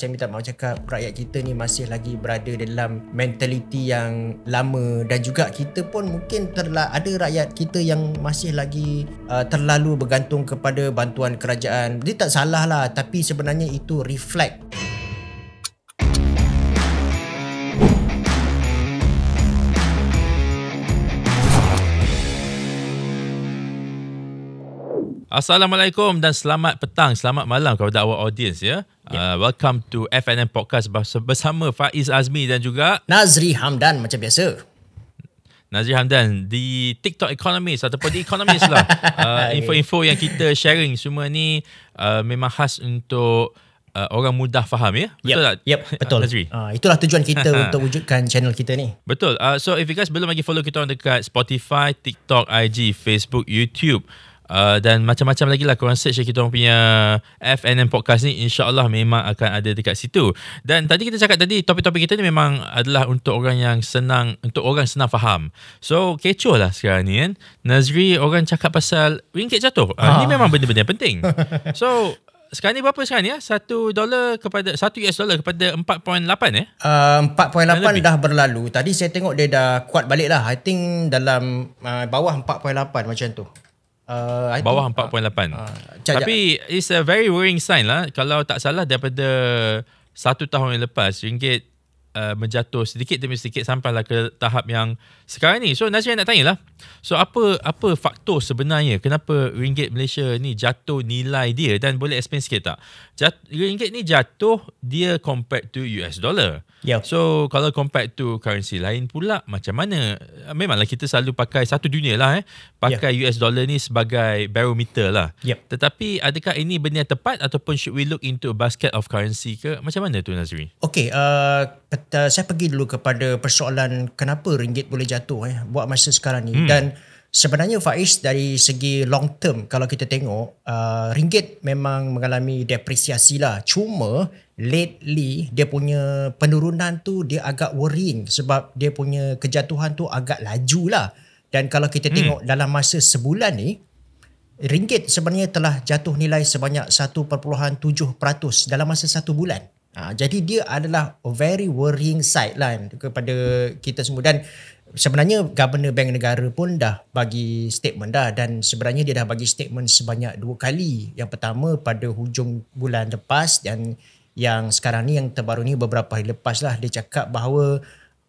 macam minta mau cakap rakyat kita ni masih lagi berada dalam mentaliti yang lama dan juga kita pun mungkin terla- ada rakyat kita yang masih lagi uh, terlalu bergantung kepada bantuan kerajaan dia tak salah lah tapi sebenarnya itu reflect Assalamualaikum dan selamat petang, selamat malam kepada our audience ya. Yeah. Uh, welcome to FNM Podcast bersama Faiz Azmi dan juga Nazri Hamdan macam biasa. Nazri Hamdan, di TikTok economist ataupun the economist lah. Uh, info-info yang kita sharing semua ni uh, memang khas untuk Uh, orang mudah faham ya yep, betul tak yep betul uh, itulah tujuan kita untuk wujudkan channel kita ni betul uh, so if you guys belum lagi follow kita orang dekat Spotify, TikTok, IG, Facebook, YouTube Uh, dan macam-macam lagi lah korang search kita orang punya FNN Podcast ni insyaAllah memang akan ada dekat situ dan tadi kita cakap tadi topik-topik kita ni memang adalah untuk orang yang senang untuk orang senang faham so kecoh lah sekarang ni kan Nazri orang cakap pasal ringgit jatuh uh, ha. ni ah. memang benda-benda penting so sekarang ni berapa sekarang ni ya? Satu dolar kepada satu US dolar kepada 4.8 eh? Uh, 4.8 dah berlalu. Tadi saya tengok dia dah kuat balik lah. I think dalam uh, bawah 4.8 macam tu. Uh, bawah 4.8. Uh, uh, Tapi it's a very worrying sign lah kalau tak salah daripada satu tahun yang lepas ringgit uh, menjatuh sedikit demi sedikit sampailah ke tahap yang sekarang ni. So Nazrin nak tanya lah. So apa apa faktor sebenarnya kenapa ringgit Malaysia ni jatuh nilai dia dan boleh explain sikit tak? jat, ringgit ni jatuh dia compared to US dollar. Yeah. So kalau compared to currency lain pula macam mana? Memanglah kita selalu pakai satu dunia lah eh. Pakai yeah. US dollar ni sebagai barometer lah. Yeah. Tetapi adakah ini benar yang tepat ataupun should we look into a basket of currency ke? Macam mana tu Nazri? Okay, uh, saya pergi dulu kepada persoalan kenapa ringgit boleh jatuh eh buat masa sekarang ni. Hmm. Dan Sebenarnya Faiz dari segi long term kalau kita tengok uh, ringgit memang mengalami depresiasi lah. Cuma lately dia punya penurunan tu dia agak worrying sebab dia punya kejatuhan tu agak laju lah. Dan kalau kita hmm. tengok dalam masa sebulan ni ringgit sebenarnya telah jatuh nilai sebanyak 1.7% dalam masa satu bulan. Ha, jadi dia adalah a very worrying sideline lah kepada kita semua dan sebenarnya governor bank negara pun dah bagi statement dah dan sebenarnya dia dah bagi statement sebanyak dua kali yang pertama pada hujung bulan lepas dan yang sekarang ni yang terbaru ni beberapa hari lepas lah dia cakap bahawa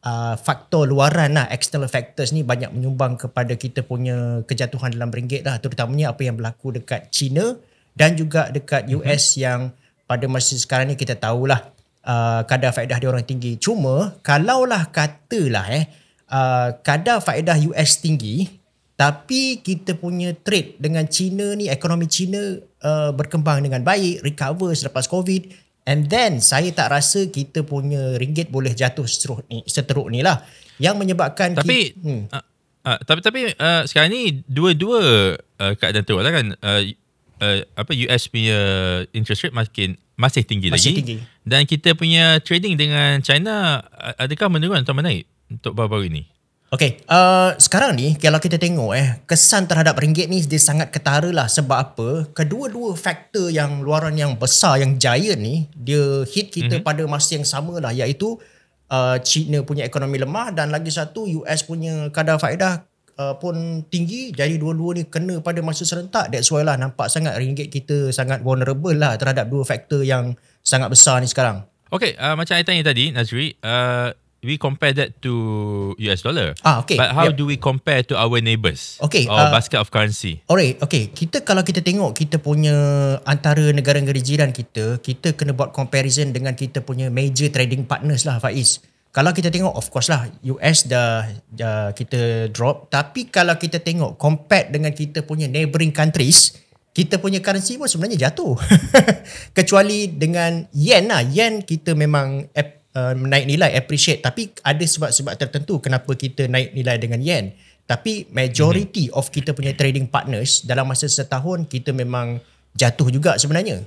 uh, faktor luaran lah external factors ni banyak menyumbang kepada kita punya kejatuhan dalam ringgit lah terutamanya apa yang berlaku dekat China dan juga dekat US mm-hmm. yang pada masa sekarang ni kita tahulah uh, kadar faedah dia orang tinggi cuma kalaulah katalah eh Uh, kadar faedah US tinggi tapi kita punya trade dengan China ni ekonomi China uh, berkembang dengan baik recover selepas covid and then saya tak rasa kita punya ringgit boleh jatuh seteruk ni seteruk ni lah yang menyebabkan tapi kita, hmm. uh, uh, tapi tapi uh, sekarang ni dua-dua uh, keadaan teruk lah kan uh, Uh, apa US punya interest rate makin masih tinggi masih lagi tinggi. dan kita punya trading dengan China uh, adakah menurun atau menaik untuk baru-baru ini? Okay, uh, sekarang ni kalau kita tengok eh, kesan terhadap ringgit ni dia sangat ketara lah sebab apa? Kedua-dua faktor yang luaran yang besar, yang giant ni, dia hit kita mm-hmm. pada masa yang sama lah iaitu uh, China punya ekonomi lemah dan lagi satu US punya kadar faedah uh, pun tinggi. Jadi dua-dua ni kena pada masa serentak. That's why lah nampak sangat ringgit kita sangat vulnerable lah terhadap dua faktor yang sangat besar ni sekarang. Okay, uh, macam saya tanya tadi Nazri, uh, we compare that to US dollar. Ah, okay. But how yep. do we compare to our neighbours? Okay. Our uh, basket of currency? Alright, okay. Kita kalau kita tengok kita punya antara negara-negara jiran kita, kita kena buat comparison dengan kita punya major trading partners lah Faiz. Kalau kita tengok, of course lah US dah, dah kita drop. Tapi kalau kita tengok compare dengan kita punya neighbouring countries, kita punya currency pun sebenarnya jatuh. Kecuali dengan yen lah. Yen kita memang uh, naik nilai appreciate tapi ada sebab-sebab tertentu kenapa kita naik nilai dengan yen tapi majority hmm of kita punya trading partners dalam masa setahun kita memang jatuh juga sebenarnya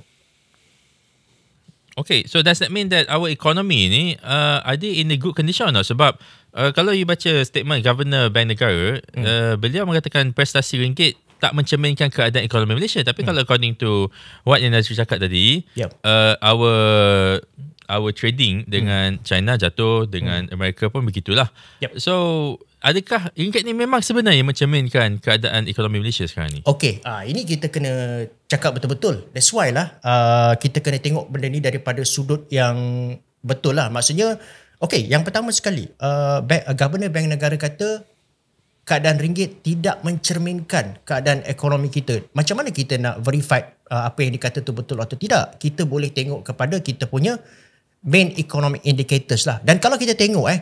Okay, so does that mean that our economy ni uh, are they in a good condition or not? Sebab uh, kalau you baca statement Governor Bank Negara, mm. uh, beliau mengatakan prestasi ringgit tak mencerminkan keadaan ekonomi Malaysia. Tapi mm. kalau according to what yang Nazri cakap tadi, yep. uh, our our trading hmm. dengan hmm. China jatuh dengan hmm. Amerika pun begitulah. Yep. So adakah ringgit ni memang sebenarnya mencerminkan keadaan ekonomi Malaysia sekarang ni? Okey, uh, ini kita kena cakap betul-betul. That's why lah uh, kita kena tengok benda ni daripada sudut yang betul lah. Maksudnya okay, yang pertama sekali uh, governor bank negara kata keadaan ringgit tidak mencerminkan keadaan ekonomi kita. Macam mana kita nak verify uh, apa yang dikata tu betul atau tidak? Kita boleh tengok kepada kita punya main economic indicators lah. Dan kalau kita tengok eh,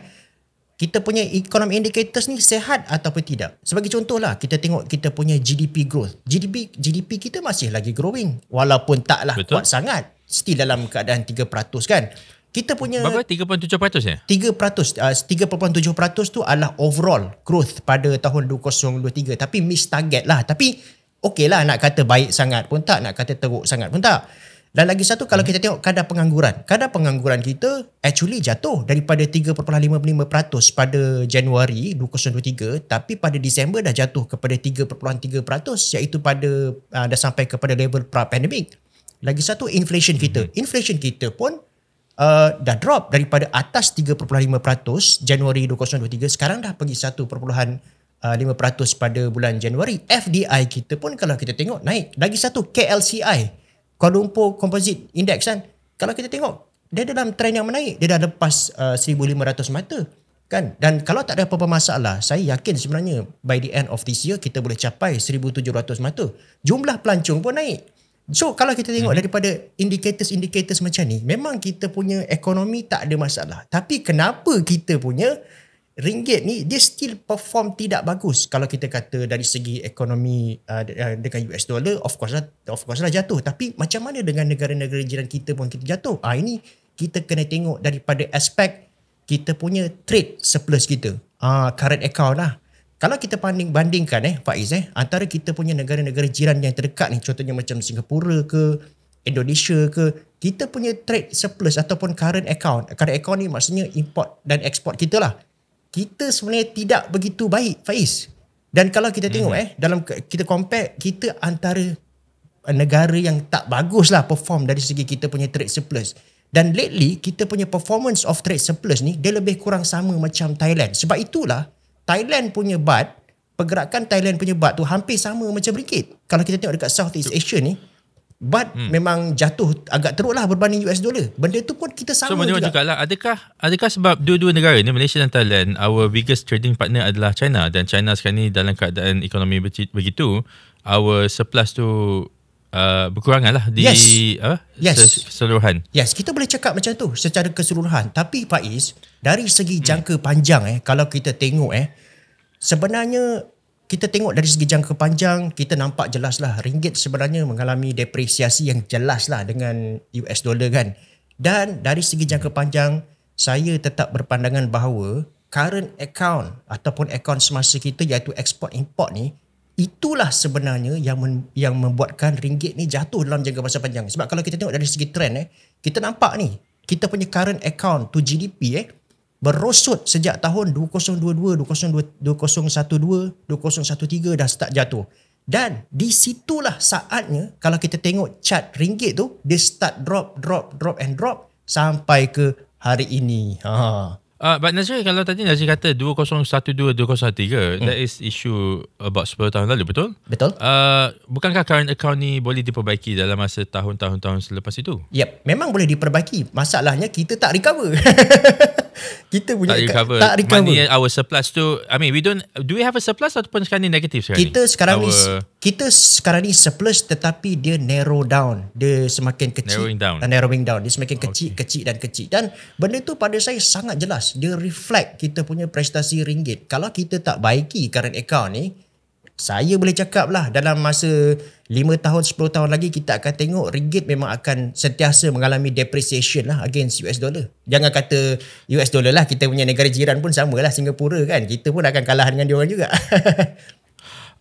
kita punya economic indicators ni sehat ataupun tidak. Sebagai contoh lah, kita tengok kita punya GDP growth. GDP GDP kita masih lagi growing. Walaupun taklah Betul. kuat sangat. Still dalam keadaan 3% kan. Kita punya... Berapa? 3.7% ya? 3%. Uh, 3.7% tu adalah overall growth pada tahun 2023. Tapi miss target lah. Tapi okey lah nak kata baik sangat pun tak. Nak kata teruk sangat pun tak. Dan lagi satu kalau kita tengok kadar pengangguran. Kadar pengangguran kita actually jatuh daripada 3.55% pada Januari 2023 tapi pada Disember dah jatuh kepada 3.3% iaitu pada uh, dah sampai kepada level pra-pandemic. Lagi satu inflation kita. Mhm. Inflation kita pun uh, dah drop daripada atas 3.5% Januari 2023 sekarang dah pergi 1.5% ah, pada bulan Januari. FDI kita pun kalau kita tengok naik. Lagi satu KLCI Kuala Lumpur Composite Index kan. Kalau kita tengok, dia dalam trend yang menaik. Dia dah lepas uh, 1,500 mata. Kan? Dan kalau tak ada apa-apa masalah, saya yakin sebenarnya by the end of this year, kita boleh capai 1,700 mata. Jumlah pelancong pun naik. So, kalau kita tengok hmm. daripada indicators-indicators macam ni, memang kita punya ekonomi tak ada masalah. Tapi kenapa kita punya ringgit ni dia still perform tidak bagus kalau kita kata dari segi ekonomi uh, uh dengan US dollar of course lah, of course lah jatuh tapi macam mana dengan negara-negara jiran kita pun kita jatuh ah uh, ini kita kena tengok daripada aspek kita punya trade surplus kita ah uh, current account lah kalau kita banding bandingkan eh Faiz eh antara kita punya negara-negara jiran yang terdekat ni contohnya macam Singapura ke Indonesia ke kita punya trade surplus ataupun current account current account ni maksudnya import dan export kita lah kita sebenarnya tidak begitu baik Faiz. Dan kalau kita tengok mm-hmm. eh dalam kita compare kita antara negara yang tak bagus lah perform dari segi kita punya trade surplus. Dan lately kita punya performance of trade surplus ni dia lebih kurang sama macam Thailand. Sebab itulah Thailand punya baht, pergerakan Thailand punya baht tu hampir sama macam ringgit. Kalau kita tengok dekat Southeast Asia ni, But hmm. memang jatuh agak teruk lah berbanding US dollar. Benda tu pun kita sama so, juga. So macam lah. adakah, adakah sebab dua-dua negara ni, Malaysia dan Thailand, our biggest trading partner adalah China dan China sekarang ni dalam keadaan ekonomi begitu, our surplus tu uh, berkurangan lah di yes. Uh, yes. keseluruhan. Yes, kita boleh cakap macam tu secara keseluruhan. Tapi Pak Is, dari segi jangka hmm. panjang eh, kalau kita tengok eh, sebenarnya kita tengok dari segi jangka panjang kita nampak jelaslah ringgit sebenarnya mengalami depresiasi yang jelaslah dengan US dollar kan dan dari segi jangka panjang saya tetap berpandangan bahawa current account ataupun account semasa kita iaitu export import ni itulah sebenarnya yang men, yang membuatkan ringgit ni jatuh dalam jangka masa panjang sebab kalau kita tengok dari segi trend eh kita nampak ni kita punya current account to GDP eh berosot sejak tahun 2022, 2022, 2012, 2013 dah start jatuh. Dan di situlah saatnya kalau kita tengok chart ringgit tu dia start drop drop drop and drop sampai ke hari ini. Ha. Uh, but Nazri kalau tadi Nazri kata 2012 2013 hmm. that is issue about 10 tahun lalu betul? Betul. Uh, bukankah current account ni boleh diperbaiki dalam masa tahun-tahun-tahun selepas itu? Yep, memang boleh diperbaiki. Masalahnya kita tak recover. kita punya tak recover. tak recover. Money our surplus tu, I mean we don't, do we have a surplus ataupun sekarang ni negative sekarang kita ni? Sekarang our... ni? Kita sekarang ni, surplus tetapi dia narrow down. Dia semakin kecil. Narrowing down. Dan ah, narrowing down. Dia semakin kecil, okay. kecil dan kecil. Dan benda tu pada saya sangat jelas. Dia reflect kita punya prestasi ringgit. Kalau kita tak baiki current account ni, saya boleh cakap lah dalam masa 5 tahun 10 tahun lagi kita akan tengok ringgit memang akan sentiasa mengalami depreciation lah against US dollar. Jangan kata US dollar lah kita punya negara jiran pun sama lah Singapura kan. Kita pun akan kalah dengan dia orang juga.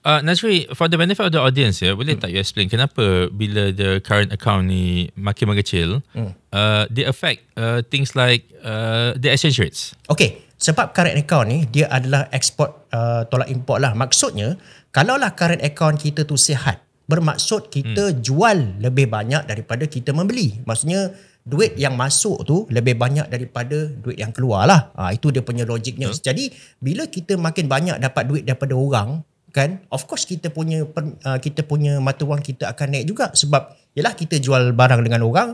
Uh, Nazri, for the benefit of the audience, ya, boleh hmm. tak you explain kenapa bila the current account ni makin mengecil, hmm. uh, they affect uh, things like uh, the exchange rates? Okay, sebab current account ni dia adalah export uh, tolak import lah. Maksudnya, kalaulah current account kita tu sihat, bermaksud kita hmm. jual lebih banyak daripada kita membeli. Maksudnya duit yang masuk tu lebih banyak daripada duit yang keluar lah. Ha, itu dia punya logiknya. Hmm. Jadi bila kita makin banyak dapat duit daripada orang kan, of course kita punya per, uh, ha, kita punya mata wang kita akan naik juga sebab ialah kita jual barang dengan orang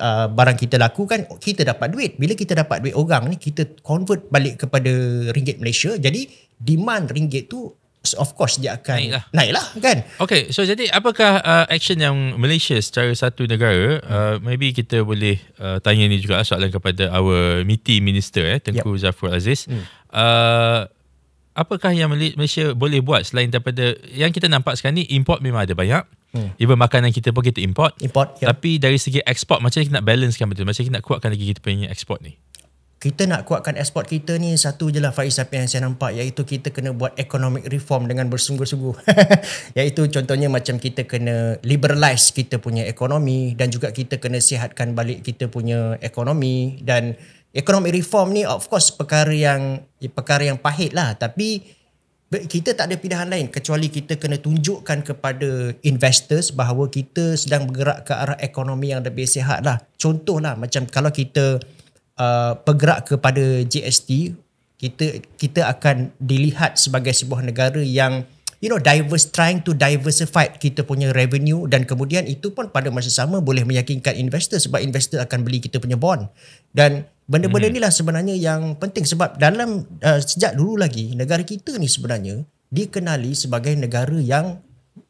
uh, barang kita laku kan kita dapat duit. Bila kita dapat duit orang ni kita convert balik kepada ringgit Malaysia. Jadi demand ringgit tu so of course dia akan naiklah, naiklah kan Okay, so jadi apakah uh, action yang Malaysia secara satu negara uh, maybe kita boleh uh, tanya ni juga soalan kepada our MITI minister eh Tengku yep. Zafrul Aziz hmm. uh, apakah yang Malaysia boleh buat selain daripada yang kita nampak sekarang ni import memang ada banyak hmm. Even makanan kita pun kita import. Import. Yep. Tapi dari segi ekspor macam ni kita nak balancekan betul. Macam ni kita nak kuatkan lagi kita punya ekspor ni kita nak kuatkan ekspor kita ni satu je lah Faiz apa yang saya nampak iaitu kita kena buat economic reform dengan bersungguh-sungguh iaitu contohnya macam kita kena liberalize kita punya ekonomi dan juga kita kena sihatkan balik kita punya ekonomi dan economic reform ni of course perkara yang perkara yang pahit lah tapi kita tak ada pilihan lain kecuali kita kena tunjukkan kepada investors bahawa kita sedang bergerak ke arah ekonomi yang lebih sihat lah. Contohlah macam kalau kita pergerak uh, kepada GST kita kita akan dilihat sebagai sebuah negara yang you know diverse trying to diversify kita punya revenue dan kemudian itu pun pada masa sama boleh meyakinkan investor sebab investor akan beli kita punya bond dan benda-benda inilah hmm. sebenarnya yang penting sebab dalam uh, sejak dulu lagi negara kita ni sebenarnya dikenali sebagai negara yang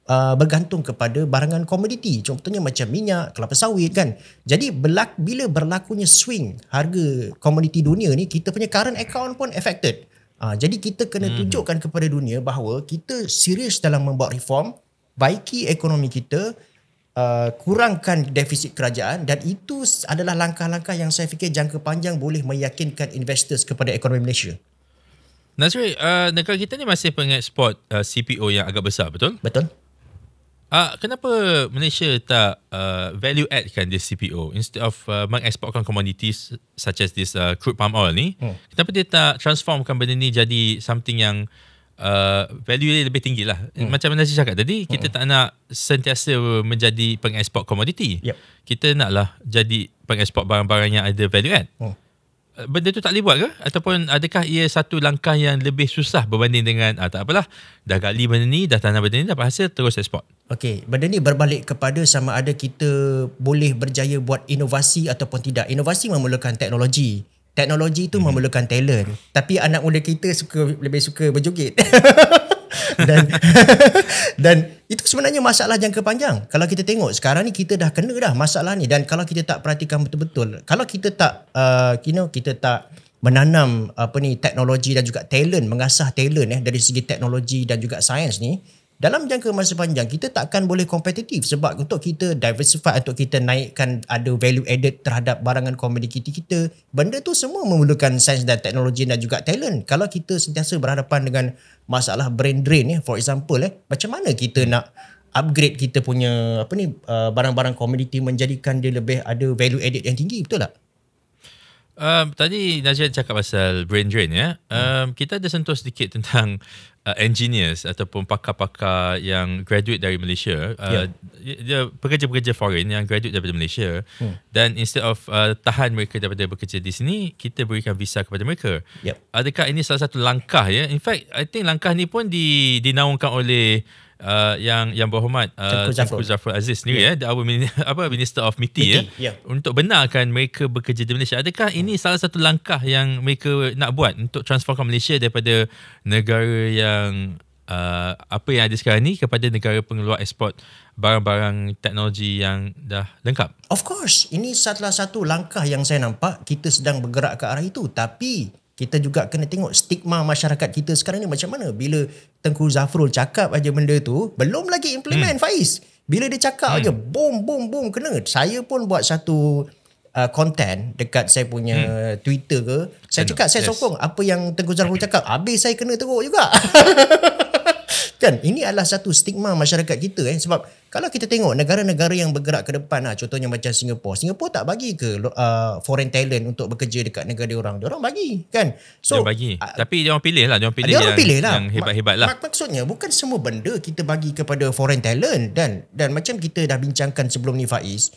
uh, bergantung kepada barangan komoditi contohnya macam minyak kelapa sawit kan jadi belak, bila berlakunya swing harga komoditi dunia ni kita punya current account pun affected uh, jadi kita kena hmm. tunjukkan kepada dunia bahawa kita serius dalam membuat reform baiki ekonomi kita Uh, kurangkan defisit kerajaan dan itu adalah langkah-langkah yang saya fikir jangka panjang boleh meyakinkan investors kepada ekonomi Malaysia. Nasri, uh, negara kita ni masih pengeksport uh, CPO yang agak besar, betul? Betul. Uh, kenapa Malaysia tak uh, value add kan this CPO instead of uh, mengeksportkan commodities such as this uh, crude palm oil ni? Hmm. Kenapa dia tak transformkan benda ni jadi something yang uh, value dia lebih tinggi lah? Hmm. Macam Nazir cakap tadi, kita hmm. tak nak sentiasa menjadi pengeksport komoditi. Yep. Kita naklah jadi pengeksport barang-barang yang ada value add. Hmm benda tu tak boleh buat ke? Ataupun adakah ia satu langkah yang lebih susah berbanding dengan ah, tak apalah, dah gali benda ni, dah tanam benda ni, dapat hasil, terus ekspor. Okey, benda ni berbalik kepada sama ada kita boleh berjaya buat inovasi ataupun tidak. Inovasi memerlukan teknologi. Teknologi tu hmm. memerlukan talent. Tapi anak muda kita suka lebih suka berjoget. dan dan itu sebenarnya masalah jangka panjang. Kalau kita tengok sekarang ni kita dah kena dah masalah ni dan kalau kita tak perhatikan betul-betul, kalau kita tak uh, you know, kita tak menanam apa ni teknologi dan juga talent, mengasah talent eh dari segi teknologi dan juga sains ni, dalam jangka masa panjang kita takkan boleh kompetitif sebab untuk kita diversify untuk kita naikkan ada value added terhadap barangan komoditi kita benda tu semua memerlukan sains dan teknologi dan juga talent kalau kita sentiasa berhadapan dengan masalah brain drain eh, for example eh, macam mana kita nak upgrade kita punya apa ni uh, barang-barang komoditi menjadikan dia lebih ada value added yang tinggi betul tak Um, tadi najib cakap pasal brain drain ya. Um, hmm. Kita ada sentuh sedikit tentang uh, engineers ataupun pakar-pakar yang graduate dari Malaysia yeah. Uh, ya. dia pekerja-pekerja foreign yang graduate daripada Malaysia hmm. dan hmm. instead of uh, tahan mereka daripada bekerja di sini kita berikan visa kepada mereka yep. adakah ini salah satu langkah ya in fact i think langkah ni pun di dinaungkan oleh uh, yang yang berhormat Tengku uh, Zafrul Aziz ni ya yeah. eh, apa minister of MITI eh. ya yeah. untuk benarkan mereka bekerja di Malaysia adakah ini hmm. salah satu langkah yang mereka nak buat untuk transform Malaysia daripada negara yang uh, apa yang ada sekarang ni kepada negara pengeluar ekspor barang-barang teknologi yang dah lengkap of course ini salah satu langkah yang saya nampak kita sedang bergerak ke arah itu tapi kita juga kena tengok stigma masyarakat kita sekarang ni macam mana bila Tengku Zafrul cakap aja benda tu belum lagi implement hmm. Faiz. Bila dia cakap hmm. aja boom boom boom kena. Saya pun buat satu uh, content dekat saya punya hmm. Twitter ke. Saya cakap saya yes. sokong apa yang Tengku Zafrul cakap. Habis saya kena teruk juga. kan ini adalah satu stigma masyarakat kita eh sebab kalau kita tengok negara-negara yang bergerak ke depan lah, contohnya macam Singapura Singapura tak bagi ke uh, foreign talent untuk bekerja dekat negara dia orang dia orang bagi kan so dia bagi uh, tapi dia orang pilih lah dia orang ah, pilih, dia orang yang, pilih lah. yang hebat-hebat lah mak- maksudnya bukan semua benda kita bagi kepada foreign talent dan dan macam kita dah bincangkan sebelum ni Faiz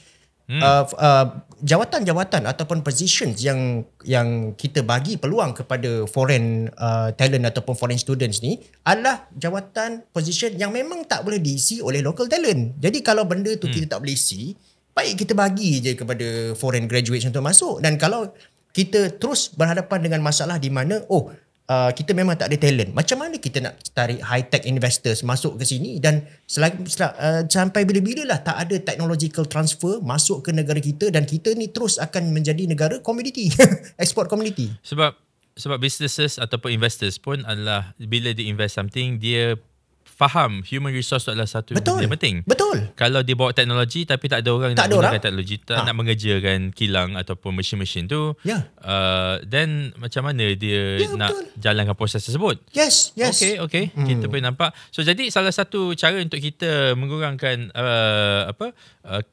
Hmm. uh, uh, jawatan-jawatan ataupun positions yang yang kita bagi peluang kepada foreign uh, talent ataupun foreign students ni adalah jawatan position yang memang tak boleh diisi oleh local talent. Jadi kalau benda tu hmm. kita tak boleh isi, baik kita bagi je kepada foreign graduates untuk masuk dan kalau kita terus berhadapan dengan masalah di mana oh uh, kita memang tak ada talent. Macam mana kita nak tarik high-tech investors masuk ke sini dan selagi, uh, sampai bila-bila lah tak ada technological transfer masuk ke negara kita dan kita ni terus akan menjadi negara community, export community. Sebab sebab businesses ataupun investors pun adalah bila dia invest something dia faham human resource tu adalah satu betul. yang penting. Betul. Kalau dia bawa teknologi tapi tak ada orang tak nak menggunakan teknologi, tak ha. nak mengerjakan kilang ataupun mesin-mesin tu, ya. uh, then macam mana dia ya, nak betul. jalankan proses tersebut? Yes, yes. Okay, okay. Hmm. Kita boleh nampak. So, jadi salah satu cara untuk kita mengurangkan uh, apa uh,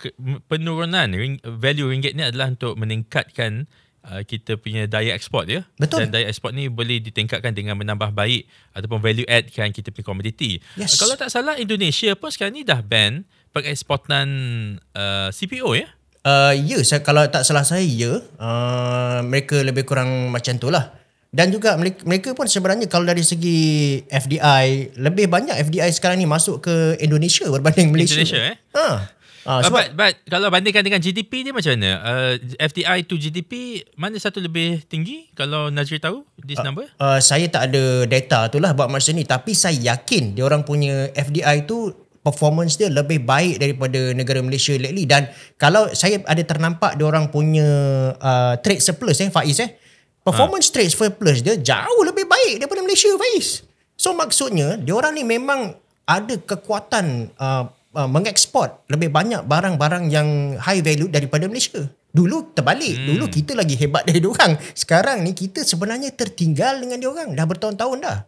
penurunan ring, value ringgit ni adalah untuk meningkatkan Uh, kita punya daya ekspor ya. Betul. Dan daya ekspor ni boleh ditingkatkan dengan menambah baik ataupun value add kan kita punya komoditi. Yes. Uh, kalau tak salah Indonesia pun sekarang ni dah ban pengeksportan uh, CPO ya. Uh, ya, saya, kalau tak salah saya, ya. Uh, mereka lebih kurang macam itulah. Dan juga mereka, pun sebenarnya kalau dari segi FDI, lebih banyak FDI sekarang ni masuk ke Indonesia berbanding Malaysia. Indonesia eh? Ha. Uh, sebab, but, but kalau bandingkan dengan GDP ni macam mana? Uh, FDI to GDP mana satu lebih tinggi kalau Nazri tahu this uh, number? Uh, saya tak ada data tu lah buat masa ni tapi saya yakin dia orang punya FDI tu performance dia lebih baik daripada negara Malaysia lately dan kalau saya ada ternampak dia orang punya uh, trade surplus eh Faiz eh performance uh. trade surplus dia jauh lebih baik daripada Malaysia Faiz. So maksudnya dia orang ni memang ada kekuatan uh, Uh, mengeksport lebih banyak barang-barang yang high value daripada Malaysia. Dulu terbalik, hmm. dulu kita lagi hebat dari diorang. Sekarang ni kita sebenarnya tertinggal dengan diorang dah bertahun-tahun dah.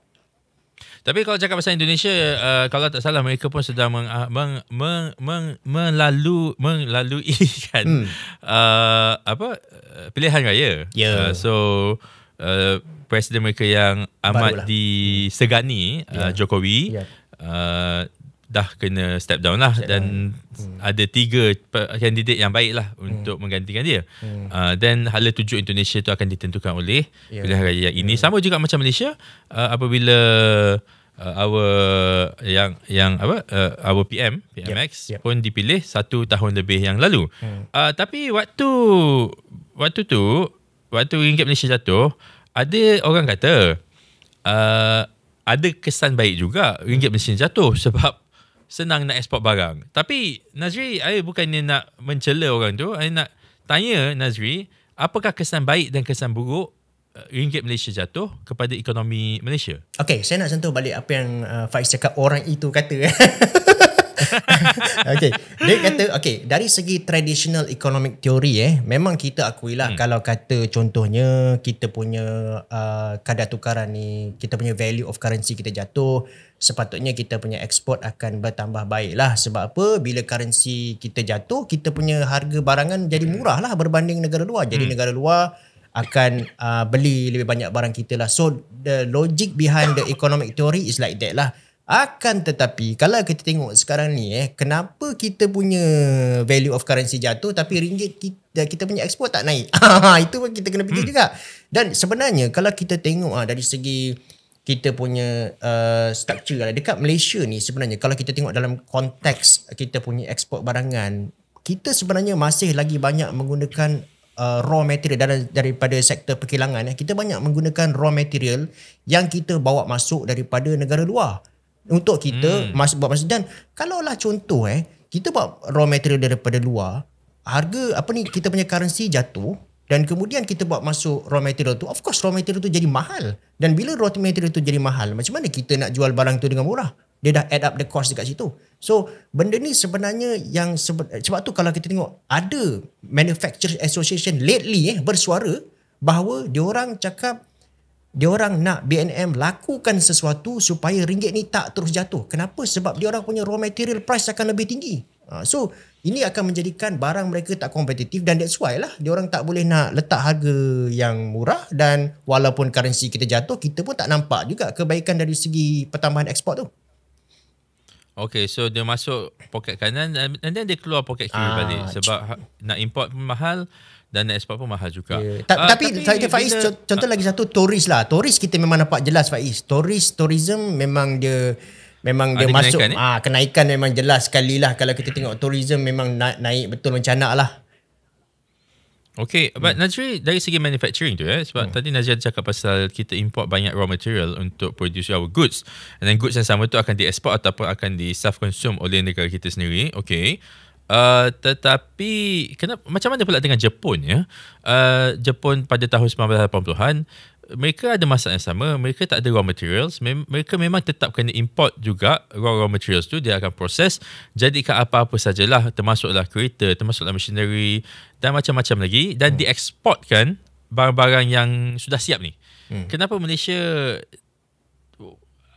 Tapi kalau cakap pasal Indonesia, uh, kalau tak salah mereka pun sedang meng, uh, meng, meng, meng, melalu, melalui kan hmm. uh, apa uh, pilihan raya. Yeah. Uh, so uh, presiden mereka yang amat Barulah. disegani yeah. uh, ya. Jokowi yeah. Uh, dah kena step down lah step dan down. Hmm. ada tiga kandidat yang baik lah untuk hmm. menggantikan dia. Dan hmm. uh, hala tujuh Indonesia tu akan ditentukan oleh yeah. pilihan raya yang ini. Yeah. Sama juga macam Malaysia uh, apabila uh, our yang yang apa uh, our PM PMX yep. Yep. pun dipilih satu tahun lebih yang lalu. Hmm. Uh, tapi waktu waktu tu waktu ringgit Malaysia jatuh ada orang kata uh, ada kesan baik juga ringgit Malaysia jatuh sebab senang nak export barang. Tapi Nazri, saya bukannya nak mencela orang tu. Saya nak tanya Nazri, apakah kesan baik dan kesan buruk uh, ringgit Malaysia jatuh kepada ekonomi Malaysia. Okay, saya nak sentuh balik apa yang uh, Faiz cakap orang itu kata. okay. Dia kata, okay, dari segi traditional economic theory eh, memang kita akuilah hmm. kalau kata contohnya kita punya uh, kadar tukaran ni, kita punya value of currency kita jatuh, sepatutnya kita punya export akan bertambah baik lah. Sebab apa? Bila currency kita jatuh, kita punya harga barangan jadi hmm. murah lah berbanding negara luar. Jadi hmm. negara luar akan uh, beli lebih banyak barang kita lah. So, the logic behind the economic theory is like that lah. Akan tetapi kalau kita tengok sekarang ni eh kenapa kita punya value of currency jatuh tapi ringgit kita eh, kita punya ekspor tak naik. itu pun kita kena fikir hmm. juga. Dan sebenarnya kalau kita tengok ah dari segi kita punya uh, structure lah dekat Malaysia ni sebenarnya kalau kita tengok dalam konteks kita punya ekspor barangan kita sebenarnya masih lagi banyak menggunakan uh, raw material dalam daripada sektor perkilangan eh kita banyak menggunakan raw material yang kita bawa masuk daripada negara luar untuk kita hmm. mas, buat masa dan kalaulah contoh eh kita buat raw material daripada luar harga apa ni kita punya currency jatuh dan kemudian kita buat masuk raw material tu of course raw material tu jadi mahal dan bila raw material tu jadi mahal macam mana kita nak jual barang tu dengan murah dia dah add up the cost dekat situ so benda ni sebenarnya yang sebab tu kalau kita tengok ada manufacturer association lately eh bersuara bahawa diorang cakap dia orang nak BNM lakukan sesuatu supaya ringgit ni tak terus jatuh. Kenapa? Sebab dia orang punya raw material price akan lebih tinggi. Ha, so ini akan menjadikan barang mereka tak kompetitif dan that's why lah dia orang tak boleh nak letak harga yang murah dan walaupun currency kita jatuh kita pun tak nampak juga kebaikan dari segi pertambahan ekspor tu. Okay, so dia masuk poket kanan and then dia keluar poket kiri ah, balik sebab ha, nak import pun mahal dan nak export pun mahal juga. Yeah. Ya. uh, tapi, tapi Faiz bila, contoh, contoh uh, lagi satu turis lah. Turis kita memang nampak jelas Faiz. Turis tourism memang dia memang ah, dia masuk kenaikan, eh? ah kenaikan memang jelas sekali lah kalau kita tengok tourism memang naik, naik betul macam lah. Okay, but hmm. Najri dari segi manufacturing tu eh, sebab hmm. tadi Najri ada cakap pasal kita import banyak raw material untuk produce our goods and then goods yang sama tu akan di-export ataupun akan di-self-consume oleh negara kita sendiri. Okay, Uh, tetapi kenapa macam mana pula dengan Jepun ya? Uh, Jepun pada tahun 1980-an mereka ada masalah yang sama, mereka tak ada raw materials, Mem- mereka memang tetap kena import juga raw raw materials tu dia akan proses jadikan apa-apa sajalah termasuklah kereta, termasuklah machinery dan macam-macam lagi dan hmm. diexportkan barang-barang yang sudah siap ni. Hmm. Kenapa Malaysia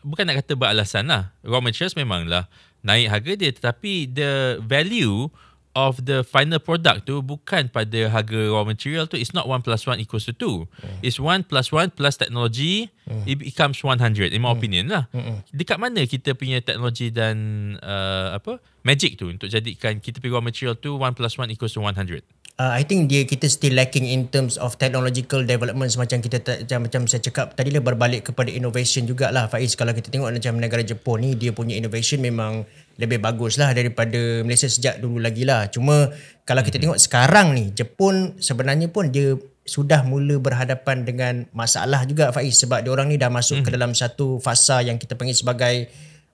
bukan nak kata beralasan lah, raw materials memanglah lah naik harga dia tetapi the value of the final product tu bukan pada harga raw material tu it's not 1 plus 1 equals to 2 mm. it's 1 plus 1 plus technology mm. it becomes 100 in my mm. opinion lah Mm-mm. Hmm. dekat mana kita punya teknologi dan uh, apa magic tu untuk jadikan kita punya raw material tu 1 plus 1 equals to 100 uh, I think dia kita still lacking in terms of technological development macam kita macam, macam saya cakap tadi lah berbalik kepada innovation jugalah Faiz kalau kita tengok macam negara Jepun ni dia punya innovation memang lebih bagus lah daripada Malaysia sejak dulu lagi lah cuma kalau kita hmm. tengok sekarang ni Jepun sebenarnya pun dia sudah mula berhadapan dengan masalah juga Faiz sebab orang ni dah masuk hmm. ke dalam satu fasa yang kita panggil sebagai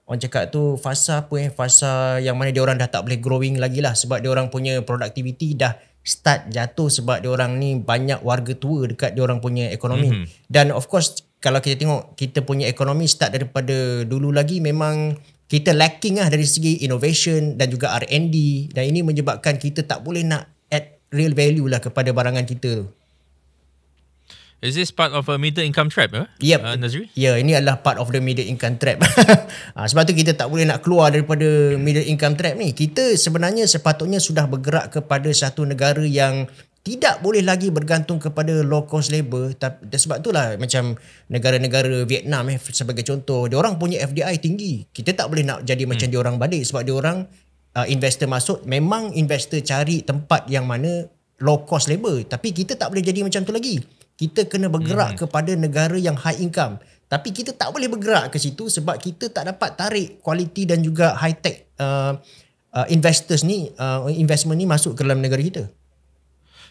orang cakap tu fasa apa eh fasa yang mana orang dah tak boleh growing lagi lah sebab orang punya productivity dah start jatuh sebab dia orang ni banyak warga tua dekat dia orang punya ekonomi. Mm-hmm. Dan of course kalau kita tengok kita punya ekonomi start daripada dulu lagi memang kita lacking lah dari segi innovation dan juga R&D dan ini menyebabkan kita tak boleh nak add real value lah kepada barangan kita tu. Is this part of a middle income trap? Eh? Yep. Uh, Nazri? Ya, yeah, ini adalah part of the middle income trap. uh, sebab tu kita tak boleh nak keluar daripada middle income trap ni. Kita sebenarnya sepatutnya sudah bergerak kepada satu negara yang tidak boleh lagi bergantung kepada low cost labor sebab tu lah macam negara-negara Vietnam eh, sebagai contoh dia orang punya FDI tinggi kita tak boleh nak jadi macam hmm. dia orang balik sebab dia orang uh, investor masuk memang investor cari tempat yang mana low cost labor tapi kita tak boleh jadi macam tu lagi kita kena bergerak hmm. kepada negara yang high income tapi kita tak boleh bergerak ke situ sebab kita tak dapat tarik kualiti dan juga high tech uh, uh, investors ni uh, investment ni masuk ke dalam negara kita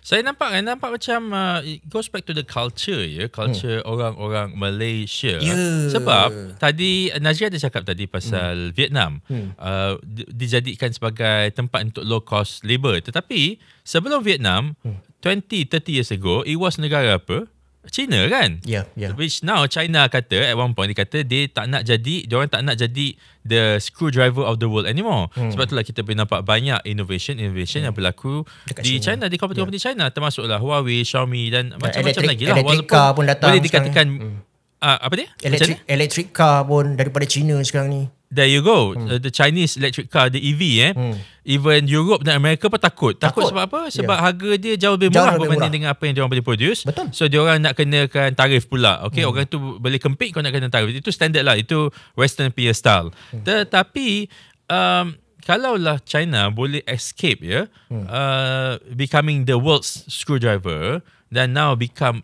saya nampak kan nampak macam uh, it goes back to the culture ya yeah? culture hmm. orang-orang Malaysia yeah. sebab tadi Najib ada cakap tadi pasal hmm. Vietnam hmm. Uh, dijadikan sebagai tempat untuk low cost labor tetapi sebelum Vietnam hmm. 20, 30 years ago, it was negara apa? China kan? Yeah, yeah. Which now China kata at one point, dia kata dia tak nak jadi, dia orang tak nak jadi the screwdriver of the world anymore. Hmm. Sebab itulah kita boleh nampak banyak innovation-innovation hmm. yang berlaku Dekat di China. China, di company-company yeah. China. Termasuklah Huawei, Xiaomi dan macam-macam lagi lah. Electric car pun datang Boleh dikatakan, hmm. uh, apa dia? Electric, electric car pun daripada China sekarang ni. There you go. Hmm. Uh, the Chinese electric car, the EV eh. Hmm. Even Europe dan Amerika pun takut. takut. Takut sebab apa? Ya. Sebab yeah. harga dia jauh lebih murah berbanding murah. dengan apa yang dia diorang boleh produce. Betul. So dia orang nak kenakan tarif pula. Okay, hmm. orang tu boleh kempit kau nak kena tarif. Itu standard lah. Itu western peer style. Hmm. Tetapi um kalaulah China boleh escape ya yeah, hmm. uh becoming the world's screwdriver then now become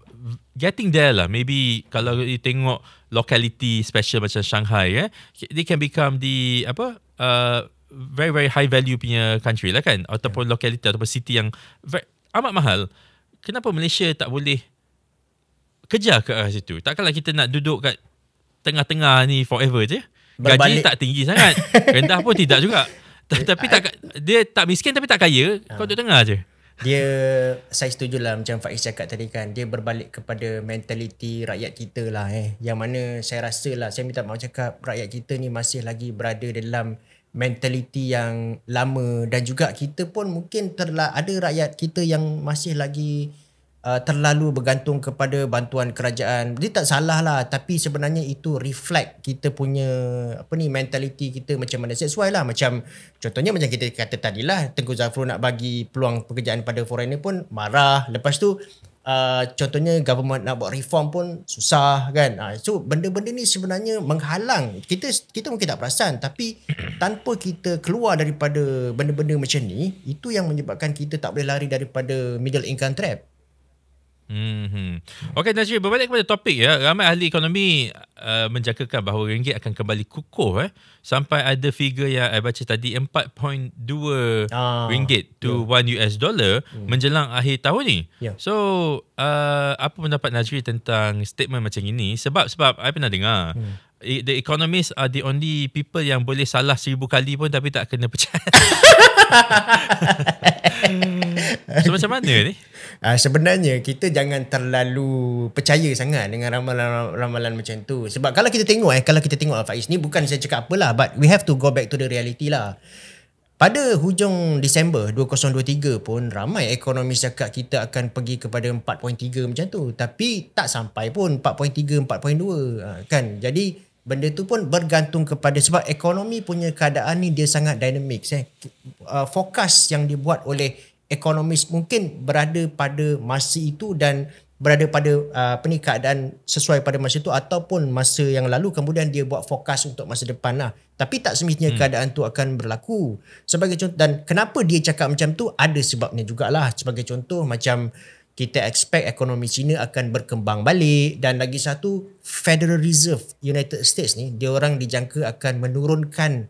getting there lah. Maybe kalau you tengok locality special macam Shanghai, eh, they can become the apa? Uh, very very high value punya country lah kan? Ataupun yeah. locality ataupun city yang very, amat mahal. Kenapa Malaysia tak boleh kejar ke arah situ? Takkanlah kita nak duduk kat tengah-tengah ni forever je. Gaji Berbalik. tak tinggi sangat. Rendah pun tidak juga. Tapi tak dia tak miskin tapi tak kaya. Kau duduk tengah je dia saya setuju lah macam Faiz cakap tadi kan dia berbalik kepada mentaliti rakyat kita lah eh yang mana saya rasa lah saya minta maaf cakap rakyat kita ni masih lagi berada dalam mentaliti yang lama dan juga kita pun mungkin terla- ada rakyat kita yang masih lagi uh, terlalu bergantung kepada bantuan kerajaan. Jadi tak salah lah tapi sebenarnya itu reflect kita punya apa ni Mentaliti kita macam mana sesuai lah macam contohnya macam kita kata tadi lah Tengku Zafrul nak bagi peluang pekerjaan pada foreigner pun marah. Lepas tu Uh, contohnya government nak buat reform pun susah kan uh, so benda-benda ni sebenarnya menghalang kita kita mungkin tak perasan tapi tanpa kita keluar daripada benda-benda macam ni itu yang menyebabkan kita tak boleh lari daripada middle income trap Hmm. Okey Najib, berbalik kepada topik ya. Ramai ahli ekonomi uh, menjangkakan bahawa ringgit akan kembali kukuh eh sampai ada figure yang saya baca tadi 4.2 ah, ringgit to yeah. Ya. 1 US dollar hmm. menjelang akhir tahun ni. Yeah. So, uh, apa pendapat Najib tentang statement macam ini? Sebab sebab saya pernah dengar hmm. the economists are the only people yang boleh salah seribu kali pun tapi tak kena pecat. so, macam mana ni? uh, sebenarnya kita jangan terlalu percaya sangat dengan ramalan-ramalan macam tu sebab kalau kita tengok eh kalau kita tengok Al-Faiz ni bukan saya cakap apalah but we have to go back to the reality lah pada hujung Disember 2023 pun ramai ekonomi cakap kita akan pergi kepada 4.3 macam tu tapi tak sampai pun 4.3 4.2 ah, kan jadi benda tu pun bergantung kepada sebab ekonomi punya keadaan ni dia sangat dynamic eh ah, fokus yang dibuat oleh ekonomis mungkin berada pada masa itu dan berada pada uh, peningkat dan sesuai pada masa itu ataupun masa yang lalu kemudian dia buat fokus untuk masa depan lah. Tapi tak semestinya hmm. keadaan tu akan berlaku. Sebagai contoh dan kenapa dia cakap macam tu ada sebabnya jugalah. Sebagai contoh macam kita expect ekonomi China akan berkembang balik dan lagi satu Federal Reserve United States ni dia orang dijangka akan menurunkan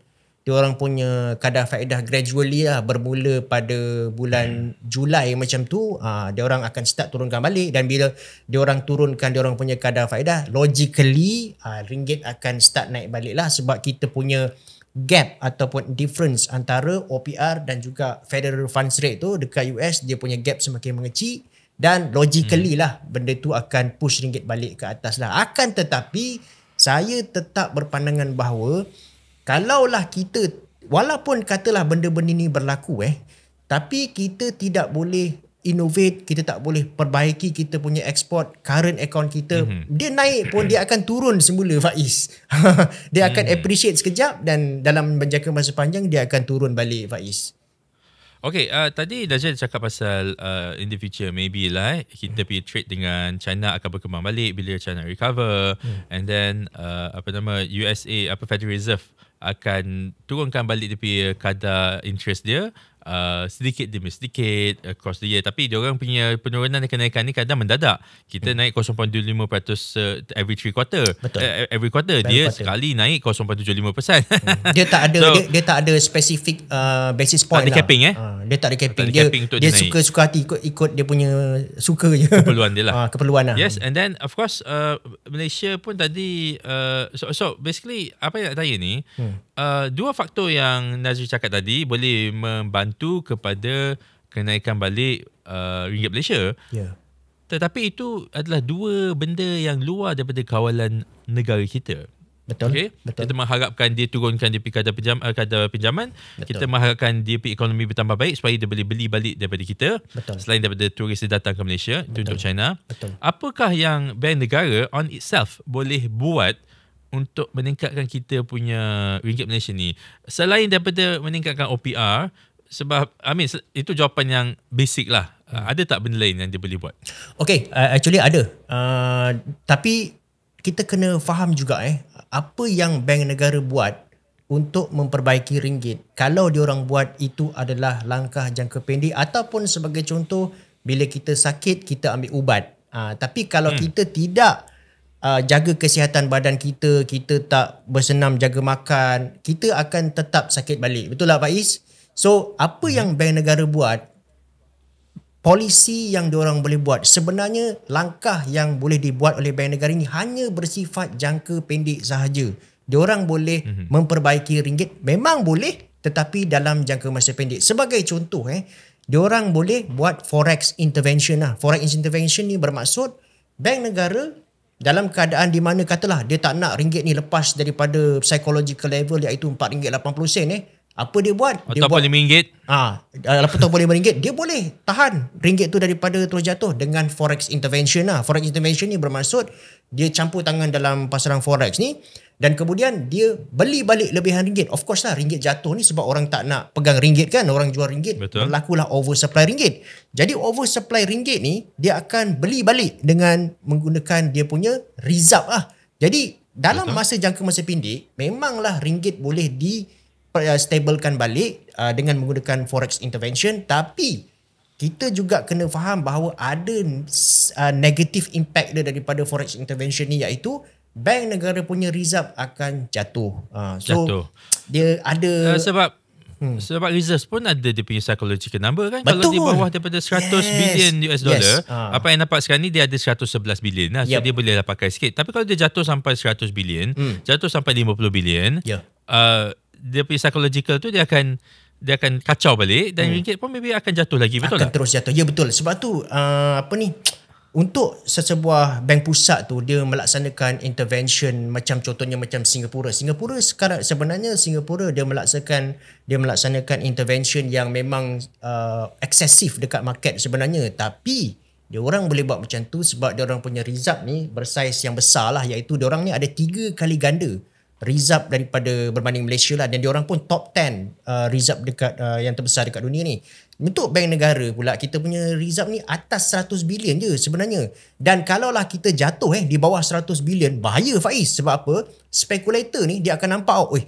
orang punya kadar faedah gradually lah bermula pada bulan hmm. Julai macam tu ah, dia orang akan start turunkan balik dan bila dia orang turunkan dia orang punya kadar faedah logically uh, ringgit akan start naik balik lah sebab kita punya gap ataupun difference antara OPR dan juga federal funds rate tu dekat US dia punya gap semakin mengecil dan logically hmm. lah benda tu akan push ringgit balik ke atas lah akan tetapi saya tetap berpandangan bahawa kalaulah kita walaupun katalah benda-benda ni berlaku eh tapi kita tidak boleh innovate kita tak boleh perbaiki kita punya export current account kita mm-hmm. dia naik pun dia akan turun semula Faiz dia akan mm-hmm. appreciate sekejap dan dalam menjangka masa panjang dia akan turun balik Faiz Okay, uh, tadi Dajjal cakap pasal uh, in the future, maybe lah eh, kita hmm. trade dengan China akan berkembang balik bila China recover hmm. and then uh, apa nama USA, apa Federal Reserve akan turunkan balik dia punya kadar interest dia uh, sedikit demi sedikit across the year tapi dia orang punya penurunan dan kenaikan ni kadang mendadak kita hmm. naik 0.25% uh, every three quarter Betul. Uh, every quarter Bank dia quarter. sekali naik 0.75% hmm. dia tak ada so, dia, dia tak ada specific uh, basis point tak ada lah. eh uh, dia tak ada capping tak ada dia, capping untuk dia, dia suka-suka hati ikut, ikut dia punya suka je keperluan dia lah uh, keperluan lah yes and then of course uh, Malaysia pun tadi uh, so, so basically apa yang nak tanya ni hmm. uh, dua faktor yang Nazri cakap tadi boleh membantu membantu kepada kenaikan balik uh, ringgit Malaysia. Yeah. Tetapi itu adalah dua benda yang luar daripada kawalan negara kita. Betul. Okay? Betul. Kita mengharapkan dia turunkan DP kadar, pinjam, uh, kadar pinjaman. Betul. Kita mengharapkan dia DP ekonomi bertambah baik supaya dia boleh beli balik daripada kita. Betul. Selain daripada turis dia datang ke Malaysia, Betul. itu untuk China. Betul. Apakah yang bank negara on itself boleh buat untuk meningkatkan kita punya ringgit Malaysia ni? Selain daripada meningkatkan OPR, sebab I mean itu jawapan yang basic lah. Uh, ada tak benda lain yang dia boleh buat? Okay, uh, actually ada. Uh, tapi kita kena faham juga eh apa yang bank negara buat untuk memperbaiki ringgit. Kalau diorang buat itu adalah langkah jangka pendek ataupun sebagai contoh bila kita sakit kita ambil ubat. Uh, tapi kalau hmm. kita tidak uh, jaga kesihatan badan kita, kita tak bersenam jaga makan, kita akan tetap sakit balik. Betul lah Faiz? So apa yang bank negara buat Polisi yang diorang boleh buat Sebenarnya langkah yang boleh dibuat oleh bank negara ini Hanya bersifat jangka pendek sahaja Diorang boleh hmm. memperbaiki ringgit Memang boleh tetapi dalam jangka masa pendek Sebagai contoh eh Diorang boleh buat forex intervention lah. Forex intervention ni bermaksud Bank negara dalam keadaan di mana katalah dia tak nak ringgit ni lepas daripada psychological level iaitu RM4.80 eh apa dia buat? dia apa RM5? Ah, apa tu boleh RM5? Dia boleh tahan ringgit tu daripada terus jatuh dengan forex intervention lah. Forex intervention ni bermaksud dia campur tangan dalam pasaran forex ni dan kemudian dia beli balik lebihan ringgit. Of course lah ringgit jatuh ni sebab orang tak nak pegang ringgit kan. Orang jual ringgit. Betul. Berlakulah oversupply ringgit. Jadi oversupply ringgit ni dia akan beli balik dengan menggunakan dia punya reserve Ah, Jadi dalam Betul. masa jangka masa pendek memanglah ringgit boleh di Uh, stabilkan balik uh, dengan menggunakan forex intervention tapi kita juga kena faham bahawa ada uh, negative impact dia daripada forex intervention ni iaitu bank negara punya reserve akan jatuh. Uh, so jatuh. Dia ada uh, sebab hmm. sebab reserves pun ada dia punya psychological number kan Betul. kalau di bawah daripada 100 yes. billion US dollar yes. uh. Ah. apa yang nampak sekarang ni dia ada 111 billion lah yep. so dia boleh lah pakai sikit. Tapi kalau dia jatuh sampai 100 billion, hmm. jatuh sampai 50 billion, yeah. uh, dia punya psychological tu dia akan dia akan kacau balik dan hmm. ringgit pun maybe akan jatuh lagi betul akan tak? akan terus jatuh ya betul sebab tu uh, apa ni untuk sesebuah bank pusat tu dia melaksanakan intervention macam contohnya macam Singapura. Singapura sekarang sebenarnya Singapura dia melaksanakan dia melaksanakan intervention yang memang uh, excessive dekat market sebenarnya tapi dia orang boleh buat macam tu sebab dia orang punya result ni bersaiz yang besar lah iaitu dia orang ni ada tiga kali ganda result daripada berbanding Malaysia lah dan diorang pun top 10 uh, result dekat uh, yang terbesar dekat dunia ni. Untuk bank negara pula kita punya result ni atas 100 bilion je sebenarnya. Dan kalaulah kita jatuh eh di bawah 100 bilion bahaya Faiz sebab apa? Spekulator ni dia akan nampak oh, eh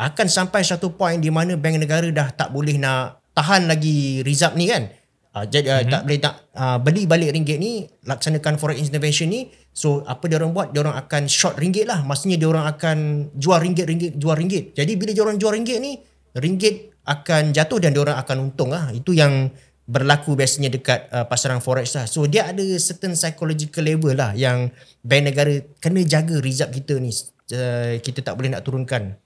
akan sampai satu point di mana bank negara dah tak boleh nak tahan lagi result ni kan. Uh, jadi uh, mm-hmm. tak boleh tak uh, ah, beli balik ringgit ni laksanakan forex intervention ni So apa dia orang buat? Dia orang akan short ringgit lah. Maksudnya dia orang akan jual ringgit ringgit jual ringgit. Jadi bila dia orang jual ringgit ni, ringgit akan jatuh dan dia orang akan untung lah. Itu yang berlaku biasanya dekat uh, pasaran forex lah. So dia ada certain psychological level lah yang bank negara kena jaga result kita ni. Uh, kita tak boleh nak turunkan.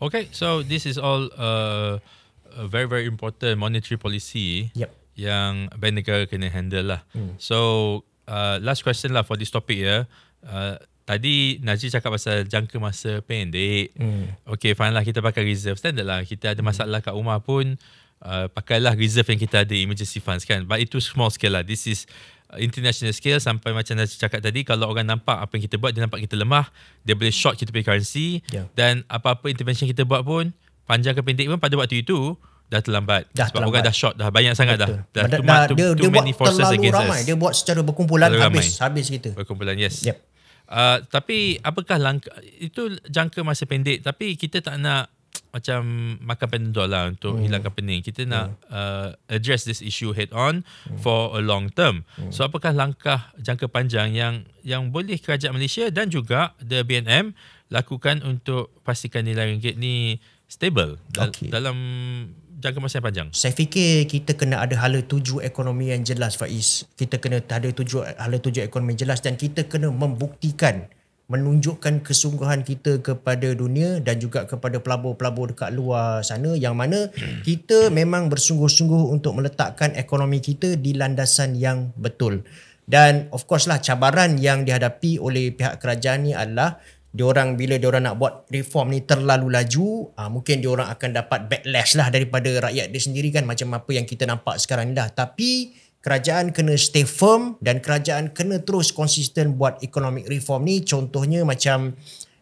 Okay, so this is all uh, a very very important monetary policy yep. yang bank negara kena handle lah. Hmm. So uh, last question lah for this topic ya. Uh, tadi Najib cakap pasal jangka masa pendek. Mm. Okay fine lah kita pakai reserve standard lah. Kita ada hmm. masalah kat rumah pun uh, pakailah reserve yang kita ada emergency funds kan. But itu small scale lah. This is uh, international scale sampai macam Najib cakap tadi kalau orang nampak apa yang kita buat dia nampak kita lemah dia boleh short kita punya currency yeah. dan apa-apa intervention kita buat pun panjang ke pendek pun pada waktu itu dah terlambat dah sebab terlambat. bukan dah short dah banyak sangat Betul. dah dah, dah too, many buat forces terlalu against ramai. us dia buat secara berkumpulan terlalu habis ramai. habis kita berkumpulan yes yep. uh, tapi apakah langkah itu jangka masa pendek tapi kita tak nak macam makan pendol lah untuk hmm. hilangkan pening kita nak hmm. uh, address this issue head on hmm. for a long term hmm. so apakah langkah jangka panjang yang yang boleh kerajaan Malaysia dan juga the BNM lakukan untuk pastikan nilai ringgit ni stable dal- okay. dalam jangka masa yang panjang? Saya fikir kita kena ada hala tuju ekonomi yang jelas Faiz. Kita kena ada tuju, hala tuju ekonomi yang jelas dan kita kena membuktikan menunjukkan kesungguhan kita kepada dunia dan juga kepada pelabur-pelabur dekat luar sana yang mana kita memang bersungguh-sungguh untuk meletakkan ekonomi kita di landasan yang betul. Dan of course lah cabaran yang dihadapi oleh pihak kerajaan ini adalah diorang bila diorang nak buat reform ni terlalu laju uh, mungkin diorang akan dapat backlash lah daripada rakyat dia sendiri kan macam apa yang kita nampak sekarang ni dah tapi kerajaan kena stay firm dan kerajaan kena terus konsisten buat economic reform ni contohnya macam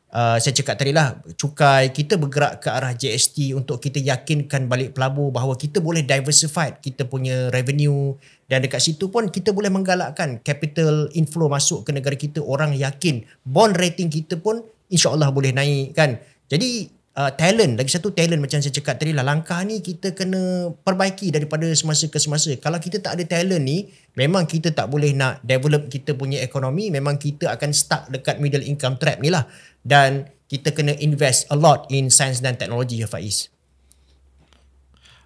Uh, saya cakap tadi lah cukai kita bergerak ke arah GST untuk kita yakinkan balik pelabur bahawa kita boleh diversified kita punya revenue dan dekat situ pun kita boleh menggalakkan capital inflow masuk ke negara kita orang yakin bond rating kita pun insyaAllah boleh naik kan jadi uh, talent lagi satu talent macam saya cakap tadi lah langkah ni kita kena perbaiki daripada semasa ke semasa kalau kita tak ada talent ni memang kita tak boleh nak develop kita punya ekonomi memang kita akan stuck dekat middle income trap ni lah dan kita kena invest a lot in science dan teknologi ya Faiz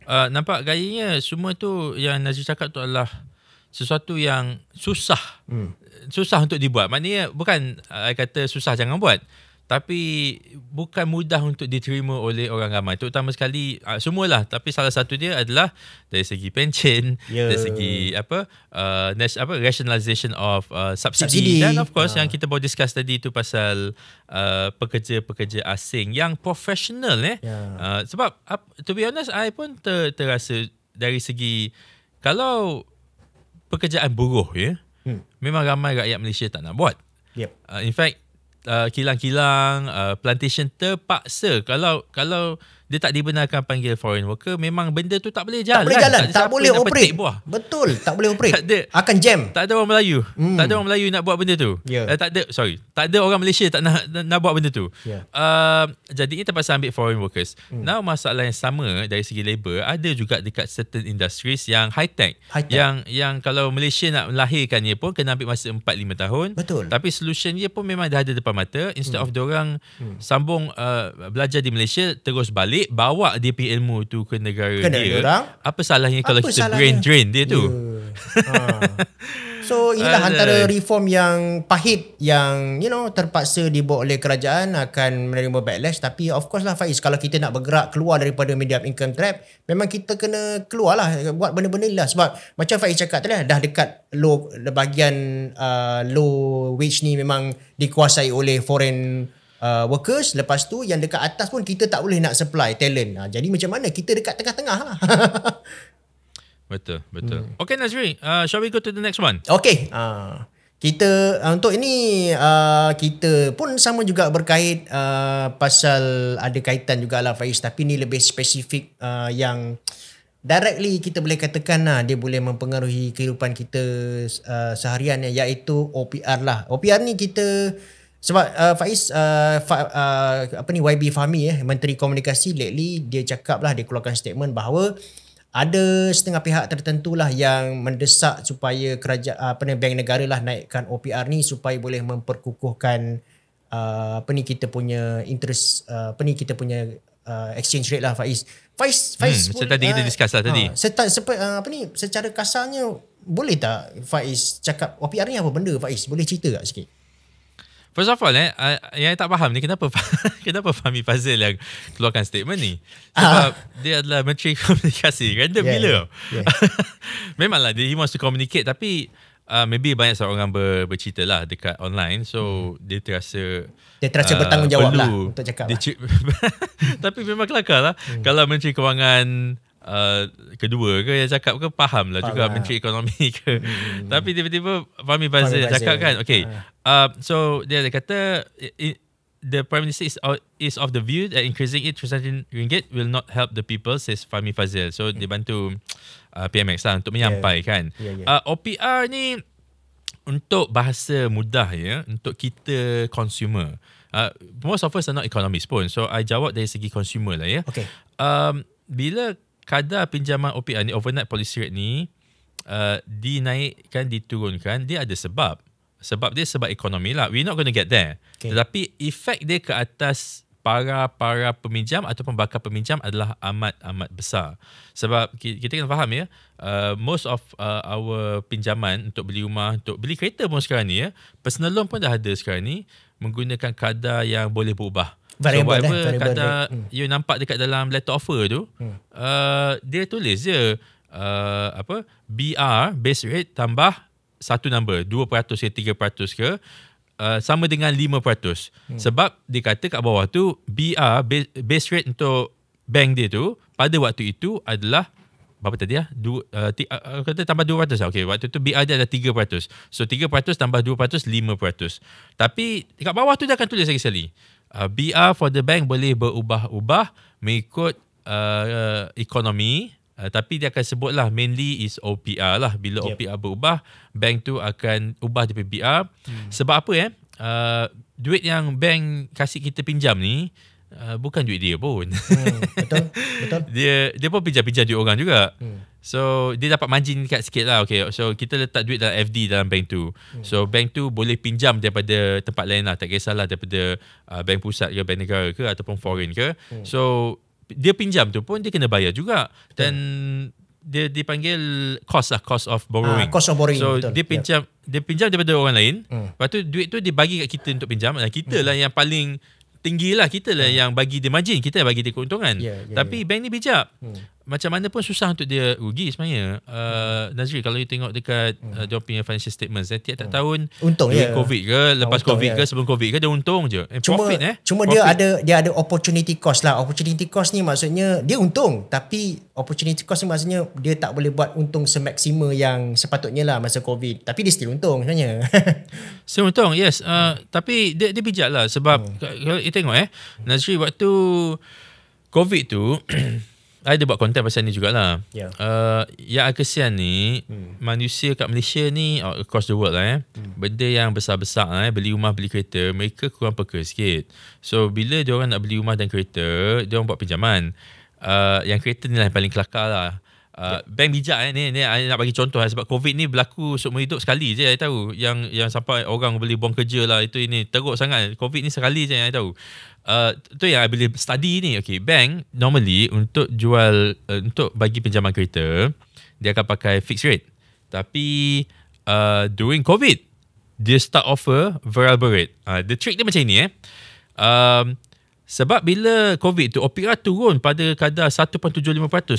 uh, nampak gayanya semua tu yang Nazir cakap tu adalah sesuatu yang susah hmm. susah untuk dibuat maknanya bukan saya uh, kata susah jangan buat tapi bukan mudah untuk diterima oleh orang ramai terutama sekali uh, semualah tapi salah satu dia adalah dari segi pension yeah. dari segi apa uh, apa rationalization of uh, ah, subsidi dan of course uh. yang kita boleh discuss tadi itu pasal uh, pekerja-pekerja asing yang professional eh yeah. Ya. uh, sebab to be honest i pun ter- terasa dari segi kalau pekerjaan buruh ya yeah, hmm. memang ramai rakyat Malaysia tak nak buat yep uh, in fact uh, kilang-kilang uh, plantation terpaksa kalau kalau dia tak dibenarkan panggil foreign worker memang benda tu tak boleh jalan tak boleh jalan tak, tak boleh operate buah. betul tak boleh operate tak ada, akan jam tak ada orang Melayu mm. tak ada orang Melayu nak buat benda tu yeah. Ya. uh, tak ada sorry tak ada orang Malaysia tak nak nak, nak buat benda tu yeah. uh, jadi ini terpaksa ambil foreign workers mm. now masalah yang sama dari segi labor ada juga dekat certain industries yang high tech, high tech. yang yang kalau Malaysia nak melahirkan dia pun kena ambil masa 4 5 tahun betul tapi solution dia pun memang dah ada depan mata instead mm. of dia orang mm. sambung uh, belajar di Malaysia terus balik baik bawa dia punya ilmu tu ke negara Kena dia. Orang. Apa salahnya apa kalau kita salahnya? brain drain dia tu? Yeah. ha. So inilah Alay. antara reform yang pahit yang you know terpaksa dibawa oleh kerajaan akan menerima backlash tapi of course lah Faiz kalau kita nak bergerak keluar daripada media income trap memang kita kena keluar lah buat benda-benda lah sebab macam Faiz cakap tadi lah, dah dekat low bahagian uh, low wage ni memang dikuasai oleh foreign uh, workers lepas tu yang dekat atas pun kita tak boleh nak supply talent uh, jadi macam mana kita dekat tengah-tengah lah betul betul hmm. okay Nazri uh, shall we go to the next one okay uh, kita uh, untuk ini uh, kita pun sama juga berkait uh, pasal ada kaitan juga jugalah Faiz tapi ni lebih spesifik uh, yang directly kita boleh katakan lah dia boleh mempengaruhi kehidupan kita uh, sehariannya iaitu OPR lah OPR ni kita uh, sebab uh, Faiz, uh, fa, uh, apa ni YB Fahmi eh, Menteri Komunikasi lately dia cakap lah, dia keluarkan statement bahawa ada setengah pihak tertentu lah yang mendesak supaya kerajaan, uh, apa ni, bank negara lah naikkan OPR ni supaya boleh memperkukuhkan uh, apa ni kita punya interest, uh, apa ni kita punya uh, exchange rate lah Faiz. Faiz, hmm, Faiz. Hmm, macam tadi uh, kita discuss lah ha, tadi. Uh, seta, sepa, uh, apa ni, secara kasarnya boleh tak Faiz cakap OPR ni apa benda Faiz? Boleh cerita tak sikit? First of all eh, uh, Yang tak faham ni Kenapa Kenapa Fahmi Fazil Yang keluarkan statement ni Sebab uh, Dia adalah Menteri Komunikasi Random yeah, gila yeah, Memanglah dia, wants to communicate Tapi uh, Maybe banyak orang ber, Bercerita lah Dekat online So hmm. Dia terasa Dia terasa uh, bertanggungjawab lah Untuk cakap lah. Tapi memang kelakar lah hmm. Kalau Menteri Kewangan uh, kedua ke yang cakap ke faham lah juga menteri ekonomi ke hmm. tapi tiba-tiba Fahmi Bazir Fahmi cakap kan okay ah. uh, so dia ada kata it, The Prime Minister is of, is of the view that increasing it to 100 ringgit will not help the people, says Fahmi Fazil. So, mm. dia bantu uh, PMX lah untuk menyampaikan. Yeah. Kan. Yeah, yeah. Uh, OPR ni untuk bahasa mudah ya, untuk kita consumer. Uh, most of us are not economists pun. So, I jawab dari segi consumer lah ya. Okay. Um, bila kadar pinjaman OPR ni overnight policy rate ni uh, dinaikkan diturunkan dia ada sebab sebab dia sebab ekonomi lah we not going to get there okay. tetapi efek dia ke atas para para peminjam atau bakal peminjam adalah amat amat besar sebab kita kena faham ya uh, most of uh, our pinjaman untuk beli rumah untuk beli kereta pun sekarang ni ya personal loan pun dah ada sekarang ni menggunakan kadar yang boleh berubah variable so whatever lah, kata rate. Hmm. you nampak dekat dalam letter offer tu hmm. uh, dia tulis je uh, apa BR base rate tambah satu number 2% ke 3% ke Uh, sama dengan 5%. Hmm. Sebab dikata kat bawah tu BR base rate untuk bank dia tu pada waktu itu adalah berapa tadi ah? Du, uh, uh, uh, kata tambah 200 lah. Okey, waktu tu BR dia ada 3%. So 3% tambah 200 5%. Tapi kat bawah tu dia akan tulis lagi sekali uh, BR for the bank boleh berubah-ubah mengikut uh, ekonomi uh, tapi dia akan sebutlah mainly is OPR lah bila yep. OPR berubah bank tu akan ubah dia BR hmm. sebab apa eh uh, duit yang bank kasih kita pinjam ni Uh, bukan duit dia pun. Hmm, betul, betul. dia dia pun pinjam-pinjam duit orang juga. Hmm. So dia dapat margin kat sikit lah. Okay, so kita letak duit dalam FD dalam bank tu. Hmm. So bank tu boleh pinjam daripada tempat lain lah. Tak kisahlah daripada uh, bank pusat ke bank negara ke ataupun foreign ke. Hmm. So dia pinjam tu pun dia kena bayar juga. Dan dia dipanggil cost lah, cost of borrowing. Ha, cost of borrowing, so, betul. dia ya. pinjam, yep. dia pinjam daripada orang lain. Hmm. Lepas tu duit tu dia bagi kat kita untuk pinjam. Kita hmm. lah hmm. yang paling tinggilah kita lah yeah. Hmm. yang bagi dia margin kita yang bagi dia keuntungan yeah, yeah, tapi yeah. bank ni bijak hmm macam mana pun susah untuk dia rugi sebenarnya. Uh, Nazri kalau you tengok dekat hmm. uh, dia punya financial statements eh tiap-tiap hmm. tahun untung ya. COVID ke lepas untung, COVID ke sebelum COVID ke dia untung je. And eh, cuma, profit eh. Cuma dia ada dia ada opportunity cost lah. Opportunity cost ni maksudnya dia untung tapi opportunity cost ni maksudnya dia tak boleh buat untung semaksima yang sepatutnya lah masa COVID. Tapi dia still untung sebenarnya. still untung yes. Uh, hmm. Tapi dia, dia bijak lah sebab hmm. kalau you tengok eh Nazri waktu COVID tu I ada buat konten pasal ni jugalah. Yeah. Ya. Uh, yang kesian ni, hmm. manusia kat Malaysia ni, oh, across the world lah eh, hmm. benda yang besar-besar lah eh, beli rumah, beli kereta, mereka kurang peka sikit. So, bila diorang nak beli rumah dan kereta, diorang buat pinjaman. Uh, yang kereta ni lah yang paling kelakar lah uh, bank bijak eh, ni ni nak bagi contoh eh, sebab covid ni berlaku seumur hidup sekali je saya tahu yang yang sampai orang boleh buang kerja lah itu ini teruk sangat covid ni sekali je yang saya tahu uh, tu yang saya boleh study ni okay, bank normally untuk jual uh, untuk bagi pinjaman kereta dia akan pakai fixed rate tapi uh, during covid dia start offer variable rate uh, the trick dia macam ni eh um, sebab bila COVID tu, OPR turun pada kadar 1.75%,